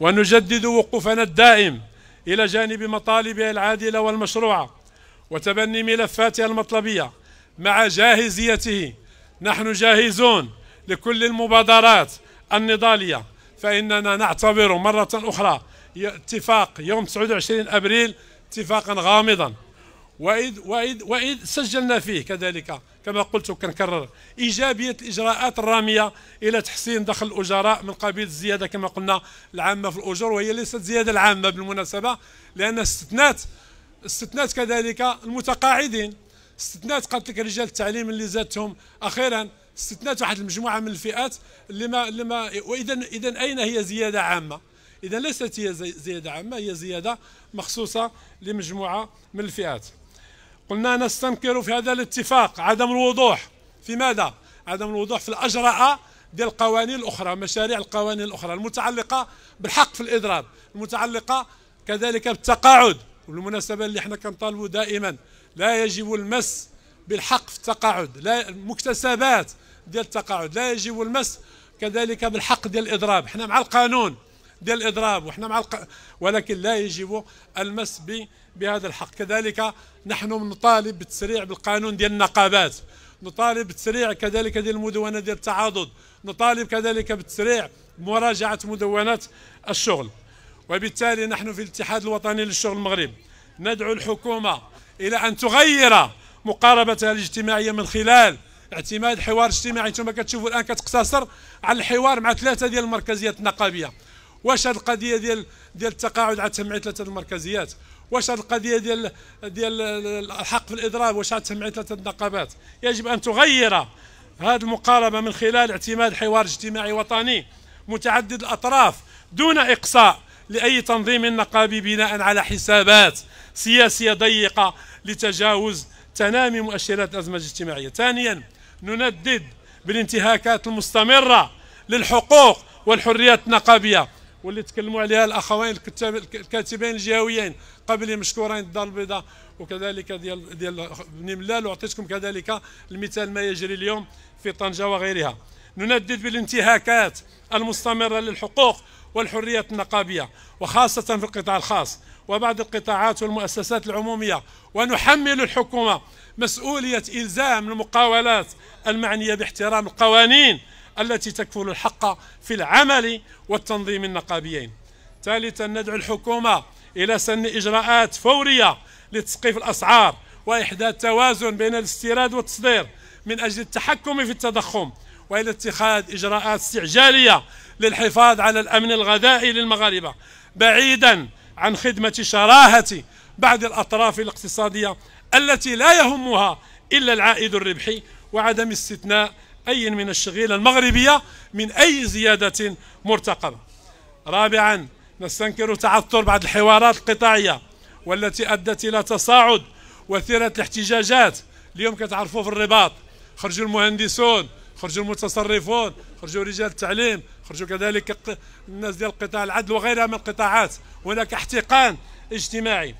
ونجدد وقوفنا الدائم الى جانب مطالبها العادله والمشروعه وتبني ملفاتها المطلبيه مع جاهزيته نحن جاهزون لكل المبادرات النضالية فإننا نعتبر مرة أخرى اتفاق يوم 29 أبريل اتفاقا غامضا وإذ, وإذ, وإذ سجلنا فيه كذلك كما قلت كنكرر إيجابية الإجراءات الرامية إلى تحسين دخل الأجراء من قبيل الزيادة كما قلنا العامة في الأجور وهي ليست زيادة العامة بالمناسبة لأن استثنات استثنات كذلك المتقاعدين استثنات قالت لك رجال التعليم اللي زادتهم أخيرا استثنات واحد المجموعه من الفئات اللي ما اللي ما واذا اذا اين هي زياده عامه اذا ليست هي زياده عامه هي زياده مخصوصه لمجموعه من الفئات قلنا نستنكر في هذا الاتفاق عدم الوضوح في ماذا عدم الوضوح في الاجراء ديال القوانين الاخرى مشاريع القوانين الاخرى المتعلقه بالحق في الاضراب المتعلقه كذلك بالتقاعد وبالمناسبه اللي احنا كنطالبوا دائما لا يجب المس بالحق في التقاعد لا المكتسبات ديال التقاعد لا يجب المس كذلك بالحق ديال الاضراب حنا مع القانون ديال الاضراب وحنا مع الق... ولكن لا يجب المس ب... بهذا الحق كذلك نحن نطالب بالتسريع بالقانون ديال النقابات نطالب بالتسريع كذلك ديال المدونه ديال التعاضد نطالب كذلك بالتسريع مراجعه مدونات الشغل وبالتالي نحن في الاتحاد الوطني للشغل المغرب ندعو الحكومه الى ان تغير مقاربتها الاجتماعيه من خلال اعتماد حوار اجتماعي انتم كتشوفوا الان كتقتصر على الحوار مع ثلاثه ديال المركزيات النقابيه واش هذه القضيه ديال ديال التقاعد على تجمع ثلاثه المركزيات واش هذه القضيه ديال ديال الحق في الاضراب واش عاد تجمع ثلاثه النقابات يجب ان تغير هذه المقاربه من خلال اعتماد حوار اجتماعي وطني متعدد الاطراف دون اقصاء لاي تنظيم نقابي بناء على حسابات سياسيه ضيقه لتجاوز تنامي مؤشرات الازمه الاجتماعيه ثانيا نندد بالانتهاكات المستمرة للحقوق والحريات النقابية واللي تكلموا عليها الأخوين الكاتبين الجهويين قبل مشكورين الدار البيضاء وكذلك ديال ديال بني ملال وعطيتكم كذلك المثال ما يجري اليوم في طنجة وغيرها نندد بالانتهاكات المستمرة للحقوق والحريات النقابية وخاصة في القطاع الخاص وبعض القطاعات والمؤسسات العمومية ونحمل الحكومة مسؤولية إلزام المقاولات المعنية باحترام القوانين التي تكفل الحق في العمل والتنظيم النقابيين ثالثا ندعو الحكومة إلى سن إجراءات فورية لتسقيف الأسعار وإحداث توازن بين الاستيراد والتصدير من أجل التحكم في التضخم وإلى اتخاذ إجراءات استعجالية للحفاظ على الأمن الغذائي للمغاربة بعيدا عن خدمة شراهة بعض الأطراف الاقتصادية التي لا يهمها إلا العائد الربحي وعدم استثناء أي من الشغيلة المغربية من أي زيادة مرتقبة رابعا نستنكر تعثر بعض الحوارات القطاعية والتي أدت إلى تصاعد وثيرة الاحتجاجات اليوم كتعرفوا في الرباط خرجوا المهندسون خرجوا المتصرفون خرجوا رجال التعليم خرجوا كذلك الناس ديال قطاع العدل وغيرها من القطاعات هناك احتقان اجتماعي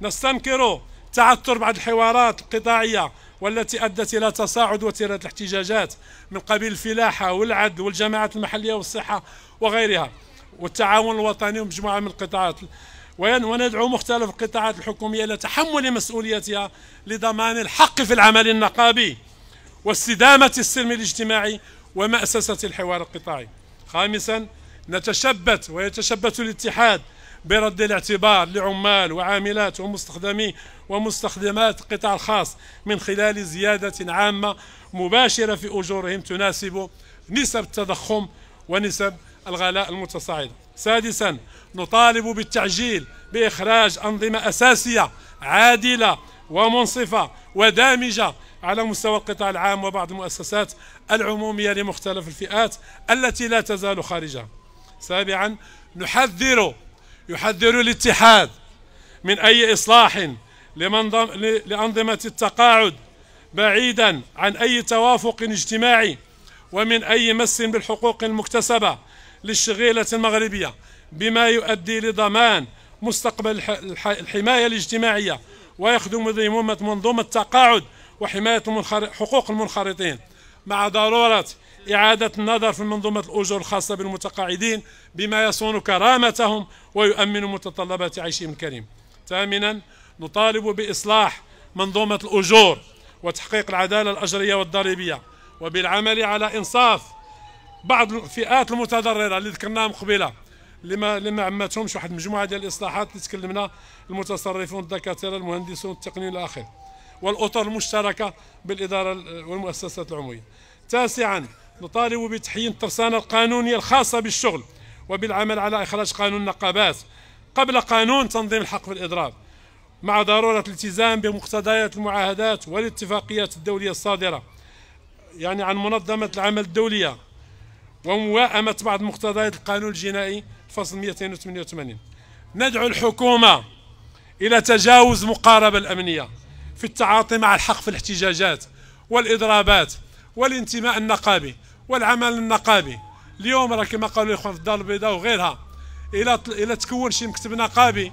نستنكر تعثر بعض الحوارات القطاعية والتي أدت إلى تصاعد وتيرة الاحتجاجات من قبيل الفلاحة والعد والجماعات المحلية والصحة وغيرها والتعاون الوطني ومجموعة من القطاعات وندعو مختلف القطاعات الحكومية إلى تحمل مسؤوليتها لضمان الحق في العمل النقابي واستدامة السلم الاجتماعي ومأسسة الحوار القطاعي خامسا نتشبث ويتشبث الاتحاد برد الاعتبار لعمال وعاملات ومستخدمي ومستخدمات القطاع الخاص من خلال زيادة عامة مباشرة في أجورهم تناسب نسب التضخم ونسب الغلاء المتصاعد سادسا نطالب بالتعجيل بإخراج أنظمة أساسية عادلة ومنصفة ودامجة على مستوى القطاع العام وبعض المؤسسات العمومية لمختلف الفئات التي لا تزال خارجها سابعا نحذر يحذر الاتحاد من أي إصلاح لأنظمة التقاعد بعيدا عن أي توافق اجتماعي ومن أي مس بالحقوق المكتسبة للشغيلة المغربية بما يؤدي لضمان مستقبل الحماية الاجتماعية ويخدم ذمومة منظومة التقاعد وحماية حقوق المنخرطين مع ضرورة إعادة النظر في منظومة الأجور الخاصة بالمتقاعدين بما يصون كرامتهم ويؤمن متطلبات عيشهم الكريم ثامنا نطالب بإصلاح منظومة الأجور وتحقيق العدالة الأجرية والضريبية وبالعمل على إنصاف بعض الفئات المتضررة اللي ذكرناها مقبلة لما لما عمتهمش واحد مجموعة ديال الإصلاحات اللي تكلمنا المتصرفون الدكاترة المهندسون التقنيين إلى آخره والأطر المشتركة بالإدارة والمؤسسات العمومية تاسعا نطالب بتحيين الترسانة القانونية الخاصة بالشغل وبالعمل على إخراج قانون النقابات قبل قانون تنظيم الحق في الإضراب مع ضرورة الالتزام بمقتضيات المعاهدات والاتفاقيات الدولية الصادرة يعني عن منظمة العمل الدولية ومواءمة بعض مقتضيات القانون الجنائي فصل 288 ندعو الحكومة إلى تجاوز مقاربة الأمنية في التعاطي مع الحق في الاحتجاجات والإضرابات والانتماء النقابي والعمل النقابي اليوم راه كما قالوا الاخوان في الدار البيضاء وغيرها الى الى تكون شي مكتب نقابي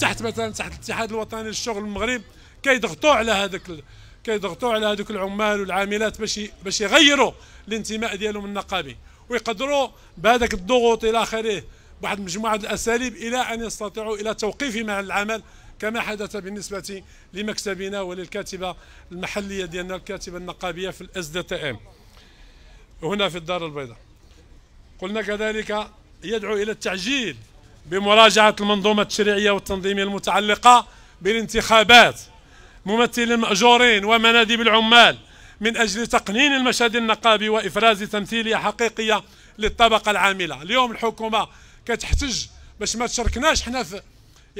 تحت مثلا تحت الاتحاد الوطني للشغل المغرب كيضغطوا على هذاك كيضغطوا على هذوك العمال والعاملات باش باش يغيروا الانتماء ديالهم النقابي ويقدروا بهذاك الضغوط الى اخره بواحد مجموعه الاساليب الى ان يستطيعوا الى توقيفهم عن العمل كما حدث بالنسبة لمكتبنا وللكاتبة المحلية ديالنا الكاتبة النقابية في الاس دي تي ام هنا في الدار البيضاء قلنا كذلك يدعو إلى التعجيل بمراجعة المنظومة التشريعية والتنظيمية المتعلقة بالانتخابات ممثل المأجورين ومناديب العمال من أجل تقنين المشهد النقابي وإفراز تمثيلية حقيقية للطبقة العاملة اليوم الحكومة كتحتج باش ما تشاركناش حنا في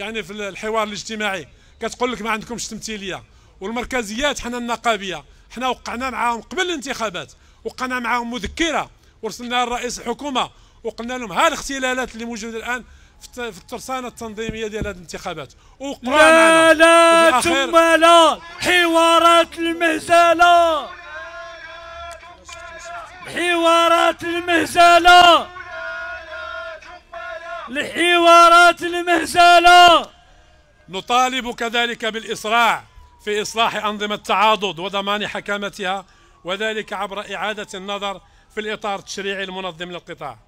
يعني في الحوار الاجتماعي كتقول لك ما عندكمش تمثيليه والمركزيات حنا النقابيه حنا وقعنا معاهم قبل الانتخابات وقعنا معاهم مذكره ورسلناها لرئيس الحكومه وقلنا لهم ها الاختلالات اللي موجوده الان في الترسانه التنظيميه ديال هذه الانتخابات لا لا ثم لا حوارات المهزله حوارات المهزله لحوارات المهزله نطالب كذلك بالاسراع في اصلاح انظمه التعاضد وضمان حكامتها وذلك عبر اعاده النظر في الاطار التشريعي المنظم للقطاع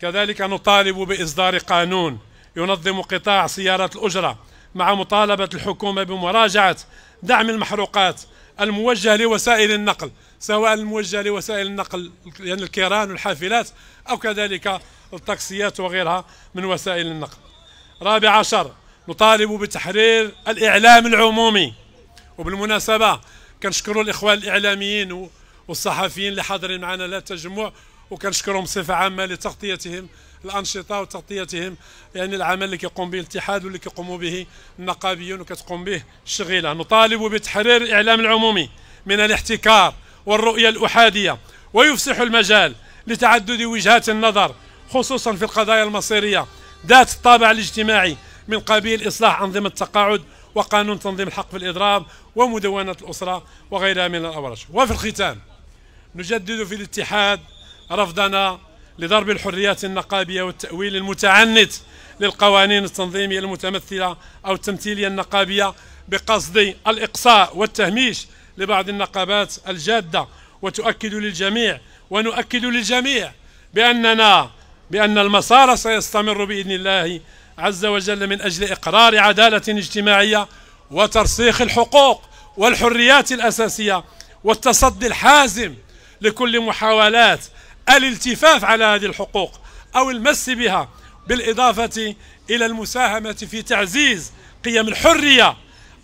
كذلك نطالب باصدار قانون ينظم قطاع سيارات الاجره مع مطالبه الحكومه بمراجعه دعم المحروقات الموجهه لوسائل النقل سواء الموجهه لوسائل النقل يعني الكيران والحافلات او كذلك الطاكسيات وغيرها من وسائل النقل رابع عشر نطالب بتحرير الإعلام العمومي وبالمناسبة كنشكروا الإخوان الإعلاميين والصحفيين اللي حاضرين معنا لا تجمع وكنشكرهم بصفة عامة لتغطيتهم الأنشطة وتغطيتهم يعني العمل اللي كيقوم به الاتحاد واللي كيقوموا به النقابيون وكتقوم به الشغيلة نطالب بتحرير الإعلام العمومي من الاحتكار والرؤية الأحادية ويفسح المجال لتعدد وجهات النظر خصوصا في القضايا المصيرية ذات الطابع الاجتماعي من قبيل إصلاح أنظمة التقاعد وقانون تنظيم الحق في الإضراب ومدونة الأسرة وغيرها من الأورش وفي الختام نجدد في الاتحاد رفضنا لضرب الحريات النقابية والتأويل المتعنت للقوانين التنظيمية المتمثلة أو التمثيلية النقابية بقصد الإقصاء والتهميش لبعض النقابات الجادة وتؤكد للجميع ونؤكد للجميع بأننا بأن المسار سيستمر بإذن الله عز وجل من أجل إقرار عدالة اجتماعية وترسيخ الحقوق والحريات الأساسية والتصدي الحازم لكل محاولات الالتفاف على هذه الحقوق أو المس بها بالإضافة إلى المساهمة في تعزيز قيم الحرية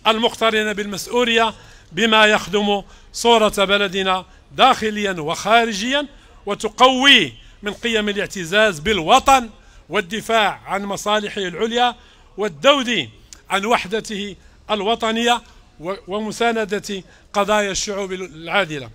المقترنة بالمسؤولية بما يخدم صورة بلدنا داخليا وخارجيا وتقوي من قيم الاعتزاز بالوطن والدفاع عن مصالحه العليا والدود عن وحدته الوطنية ومساندة قضايا الشعوب العادلة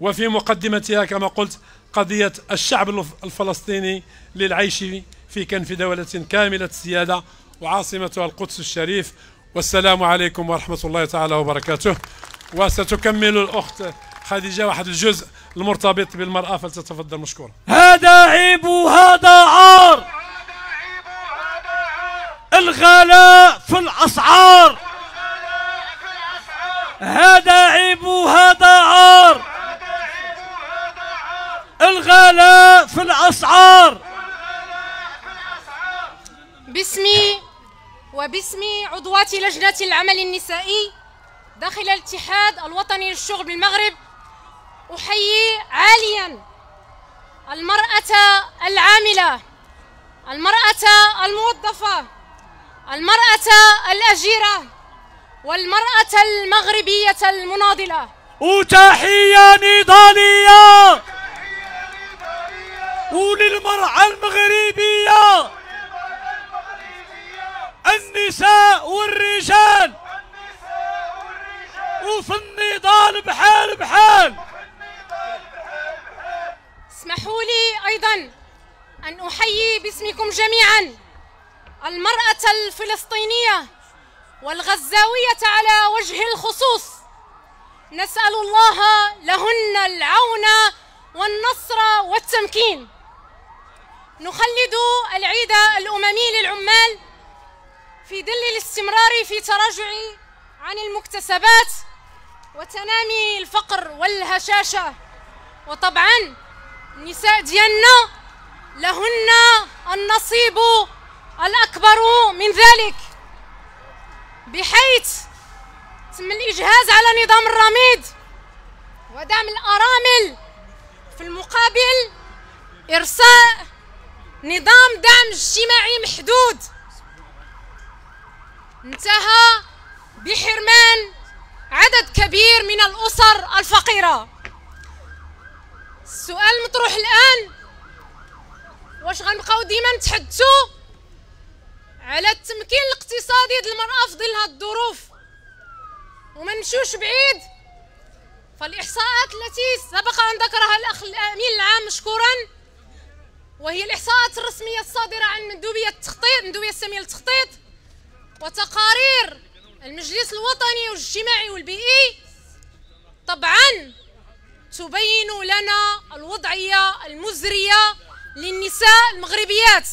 وفي مقدمتها كما قلت قضية الشعب الفلسطيني للعيش في كنف دولة كاملة السيادة وعاصمتها القدس الشريف والسلام عليكم ورحمة الله تعالى وبركاته وستكمل الأخت خديجة واحد الجزء المرتبط بالمرأة فلتتفضل مشكورة هذا عيب وهذا عار الغلاء في الأسعار هذا عيب وهذا عار الغلاء في الأسعار باسمي وباسم عضوات لجنة العمل النسائي داخل الاتحاد الوطني للشغل بالمغرب أحيي عاليا المرأة العاملة المرأة الموظفة المرأة الأجيرة والمرأة المغربية المناضلة وتحية نضالية وللمرأة المغربية النساء والرجال وفي النضال بحال بحال اسمحوا لي أيضا أن أحيي باسمكم جميعا المرأة الفلسطينية والغزاوية على وجه الخصوص نسأل الله لهن العون والنصر والتمكين نخلد العيد الأممي للعمال في ظل الاستمرار في تراجع عن المكتسبات وتنامي الفقر والهشاشة وطبعاً النساء ديالنا لهن النصيب الأكبر من ذلك بحيث تم الإجهاز على نظام الرميد ودعم الأرامل في المقابل إرساء نظام دعم اجتماعي محدود انتهى بحرمان عدد كبير من الأسر الفقيرة السؤال مطروح الان واش غنبقاو ديما نتحدثوا على التمكين الاقتصادي ديال المراه في ظل هاد الظروف وما نمشوش بعيد فالاحصاءات التي سبق ان ذكرها الاخ الامين العام مشكورا وهي الاحصاءات الرسميه الصادره عن مندوبيه التخطيط مندوبيه الساميه للتخطيط وتقارير المجلس الوطني والاجتماعي والبيئي طبعا تبين لنا الوضعية المزرية للنساء المغربيات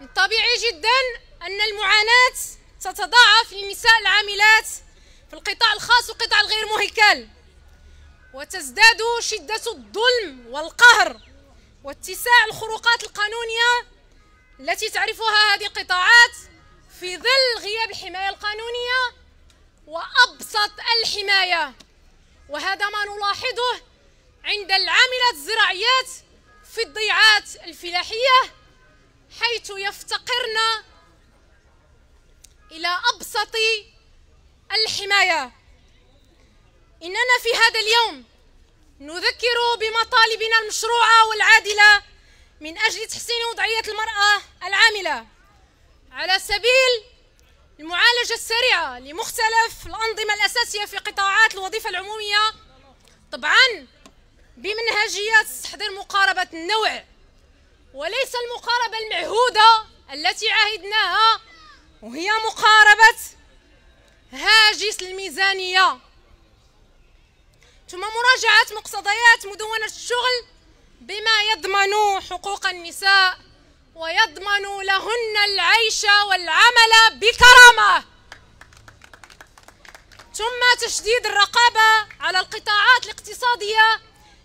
من الطبيعي جدا أن المعاناة تتضاعف للنساء العاملات في القطاع الخاص والقطاع الغير مهيكل وتزداد شدة الظلم والقهر واتساع الخروقات القانونية التي تعرفها هذه القطاعات في ظل غياب الحماية القانونية وأبسط الحماية وهذا ما نلاحظه عند العاملات الزراعيات في الضيعات الفلاحية حيث يفتقرن إلى أبسط الحماية إننا في هذا اليوم نذكر بمطالبنا المشروعة والعادلة من أجل تحسين وضعية المرأة العاملة على سبيل المعالجة السريعة لمختلف الأنظمة الأساسية في قطاعات الوظيفة العمومية طبعا بمنهجية تستحضر مقاربة النوع وليس المقاربة المعهودة التي عهدناها وهي مقاربة هاجس الميزانية ثم مراجعة مقتضيات مدونة الشغل بما يضمن حقوق النساء يضمن لهن العيش والعمل بكرامه ثم تشديد الرقابه على القطاعات الاقتصاديه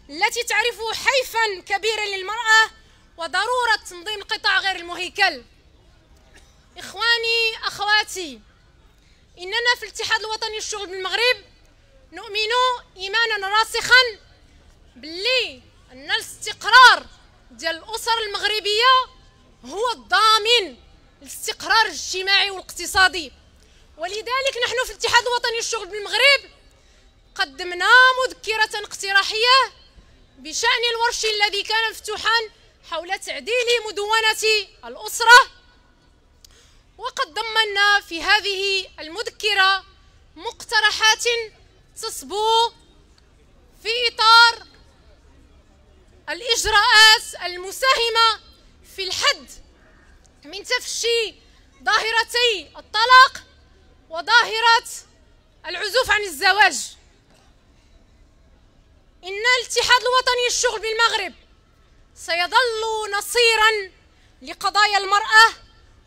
التي تعرف حيفا كبيرا للمراه وضروره تنظيم القطاع غير المهيكل اخواني اخواتي اننا في الاتحاد الوطني للشغل بالمغرب نؤمن ايمانا راسخا باللي ان الاستقرار ديال الاسر المغربيه هو الضامن للاستقرار الاجتماعي والاقتصادي ولذلك نحن في الاتحاد الوطني للشغل بالمغرب قدمنا مذكرة اقتراحية بشأن الورش الذي كان مفتوحا حول تعديل مدونة الأسرة وقد ضمنا في هذه المذكرة مقترحات تصبو في إطار الإجراءات المساهمة في الحد من تفشي ظاهرتي الطلاق وظاهرة العزوف عن الزواج إن الاتحاد الوطني للشغل بالمغرب سيظل نصيرا لقضايا المرأة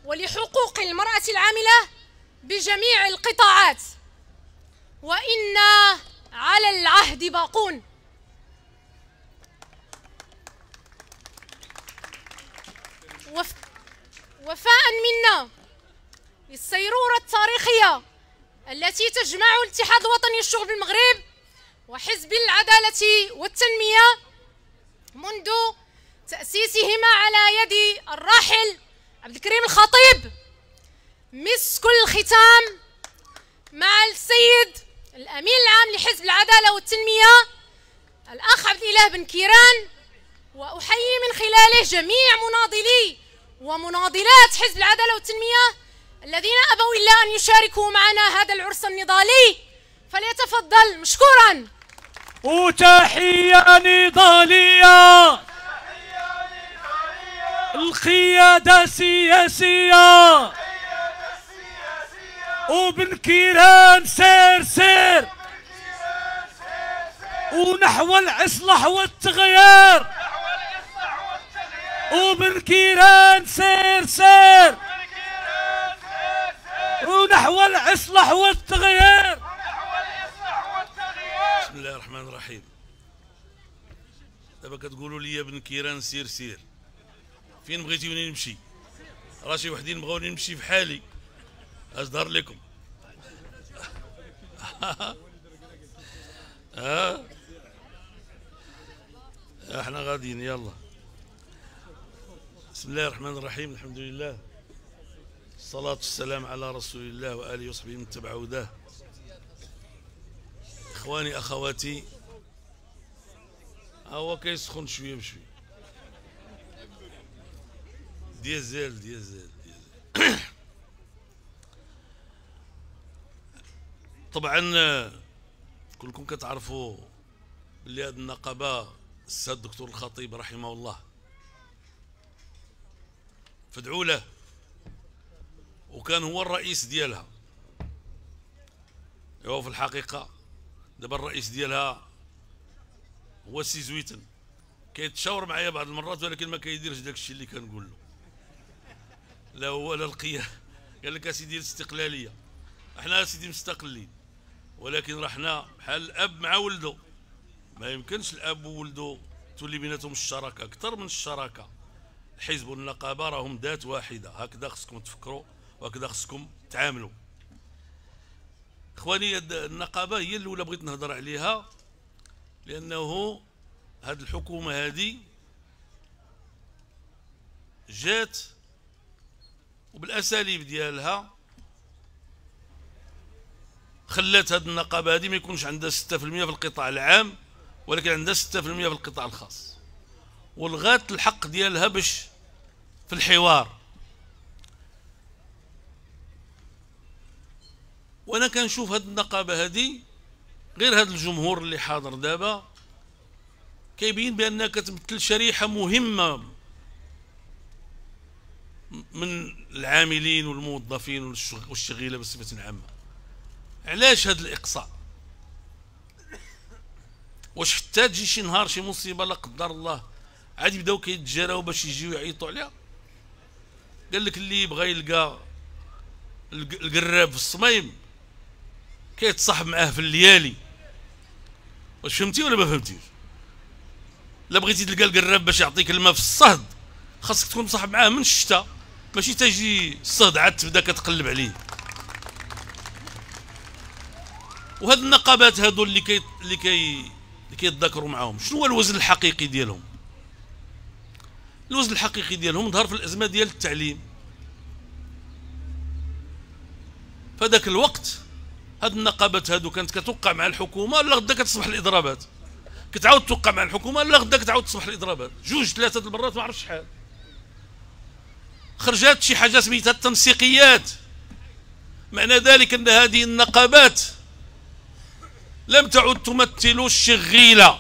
ولحقوق المرأة العاملة بجميع القطاعات وإنا على العهد باقون وف... وفاء منا للسيرورة التاريخية التي تجمع الاتحاد الوطني الشعب المغرب وحزب العدالة والتنمية منذ تأسيسهما على يد الراحل عبد الكريم الخطيب مسك الختام مع السيد الأمين العام لحزب العدالة والتنمية الأخ عبد الإله بن كيران وأحيي من خلاله جميع مناضلي ومناضلات حزب العدالة والتنمية الذين أبوا إلا أن يشاركوا معنا هذا العرس النضالي فليتفضل مشكورا وتحية نضالية القيادة السياسية وبن كيران سير سير ونحو الإصلاح والتغيير ومن كيران سير سير ونحو الإصلاح والتغيير بسم الله الرحمن الرحيم دابا كتقولوا لي بن كيران سير سير فين وين نمشي راه شي وحدين بغاوني نمشي في اش ظهر لكم ها احنا آه. آه، غاديين يلا بسم الله الرحمن الرحيم الحمد لله الصلاة والسلام على رسول الله وآله وصحبه من تبع هداه إخواني أخواتي هو كيسخن شوية بشوية ديزل ديزل ديزل طبعا كلكم كتعرفوا بلي هذه النقابة السيد الدكتور الخطيب رحمه الله فدعوا له وكان هو الرئيس ديالها هو أيوة، في الحقيقة دابا الرئيس ديالها هو السي زويتن كيتشاور معايا بعض المرات ولكن ما كيديرش داك الشيء اللي كنقول له لا هو لا القيادة قال لك اسيدي الاستقلالية احنا اسيدي مستقلين ولكن راه حنا بحال الاب مع ولده ما يمكنش الاب وولده تولي بيناتهم الشراكه اكثر من الشراكه حزب النقابه راهم ذات واحده هكذا خصكم تفكروا وهكذا خصكم تعاملوا اخواني النقابه هي الاولى بغيت نهضر عليها لانه هذه الحكومه هذه جات وبالاساليب ديالها خلات هذه النقابه هذه ما يكونش عندها 6% في القطاع العام ولكن عندها 6% في القطاع الخاص ولغات الحق ديالها باش في الحوار وانا كنشوف هاد النقابه هادي غير هاد الجمهور اللي حاضر دابا كيبين بانها كتمثل شريحه مهمه من العاملين والموظفين والشغيله بصفه عامه علاش هاد الاقصاء واش حتى تجي شي نهار شي مصيبه لا قدر الله عاد يبداو كيتجراو باش يجيو يعيطوا عليها قال لك اللي يبغى يلقى القراب في الصميم كيتصاحب معاه في الليالي واش فهمتي ولا ما فهمتيش لا بغيتي تلقى القراب باش يعطيك الماء في الصهد خاصك تكون مصاحب معاه من الشتاء ماشي تجي الصهد عاد تبدا كتقلب عليه وهاد النقابات هادو اللي كي اللي كي اللي كيتذاكروا معاهم شنو هو الوزن الحقيقي ديالهم الوزن الحقيقي ديالهم ظهر في الازمه ديال التعليم فذاك الوقت هاد النقابات هادو كانت كتوقع مع الحكومه لا غدا كتصبح الاضرابات كتعاود توقع مع الحكومه لا غدا كتعاود تصبح الاضرابات جوج ثلاثه المرات ما عرفتش شحال خرجات شي حاجه سميتها التنسيقيات معنى ذلك ان هذه النقابات لم تعد تمثل الشغيله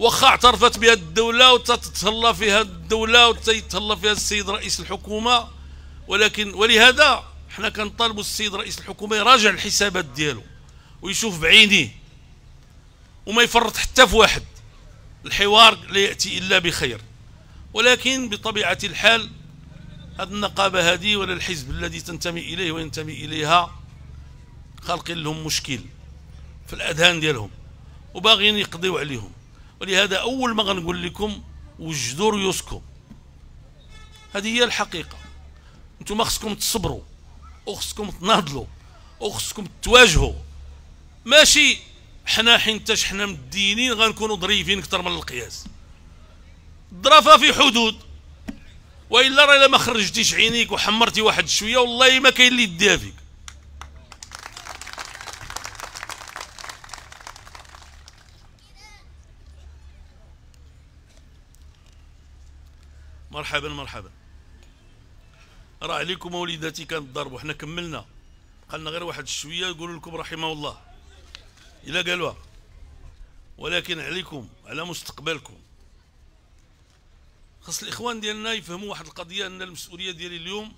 واخا اعترفت بها الدوله وتتهلا فيها الدوله وتتهلا فيها السيد رئيس الحكومه ولكن ولهذا حنا كنطالبوا السيد رئيس الحكومه يراجع الحسابات ديالو ويشوف بعينيه وما يفرط حتى في واحد الحوار لا ياتي الا بخير ولكن بطبيعه الحال هذه النقابه هذه ولا الحزب الذي تنتمي اليه وينتمي اليها خالقين لهم مشكل في الاذهان ديالهم وباغيين يقضيو عليهم ولهذا أول ما غنقول لكم وجدوا ريوسكم هذه هي الحقيقة انتم خصكم تصبروا وخصكم تناضلوا وخصكم تواجهوا ماشي حنا حينتاش حنا مدينين غنكونوا ظريفين اكثر من القياس الظرافة في حدود والا راه ما خرجتيش عينيك وحمرتي واحد شويه والله ما كاين اللي يديها فيك مرحبا مرحبا راه عليكم وليداتي ضربوا حنا كملنا قالنا غير واحد الشويه يقولوا لكم رحمه الله الا قالوها ولكن عليكم على مستقبلكم خاص الاخوان ديالنا يفهموا واحد القضيه ان المسؤوليه ديالي اليوم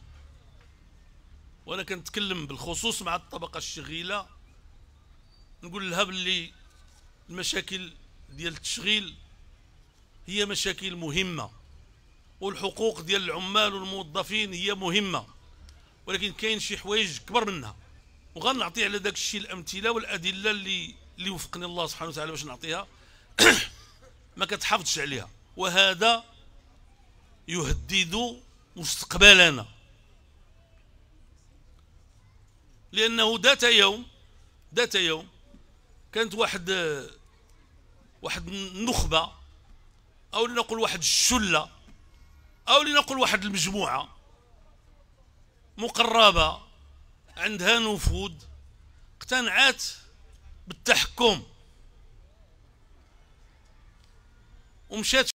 وانا كنتكلم بالخصوص مع الطبقه الشغيله نقول لها باللي المشاكل ديال التشغيل هي مشاكل مهمه والحقوق ديال العمال والموظفين هي مهمه ولكن كاين شي حوايج كبر منها وغنعطي على داك الشيء الامثله والادله اللي اللي وفقني الله سبحانه وتعالى باش نعطيها ما كتحافظش عليها وهذا يهدد مستقبلنا لانه ذات يوم ذات يوم كانت واحد واحد النخبه او لنقول واحد الشله أو لنقل واحد المجموعة مقربة عندها نفوذ اقتنعت بالتحكم ومشات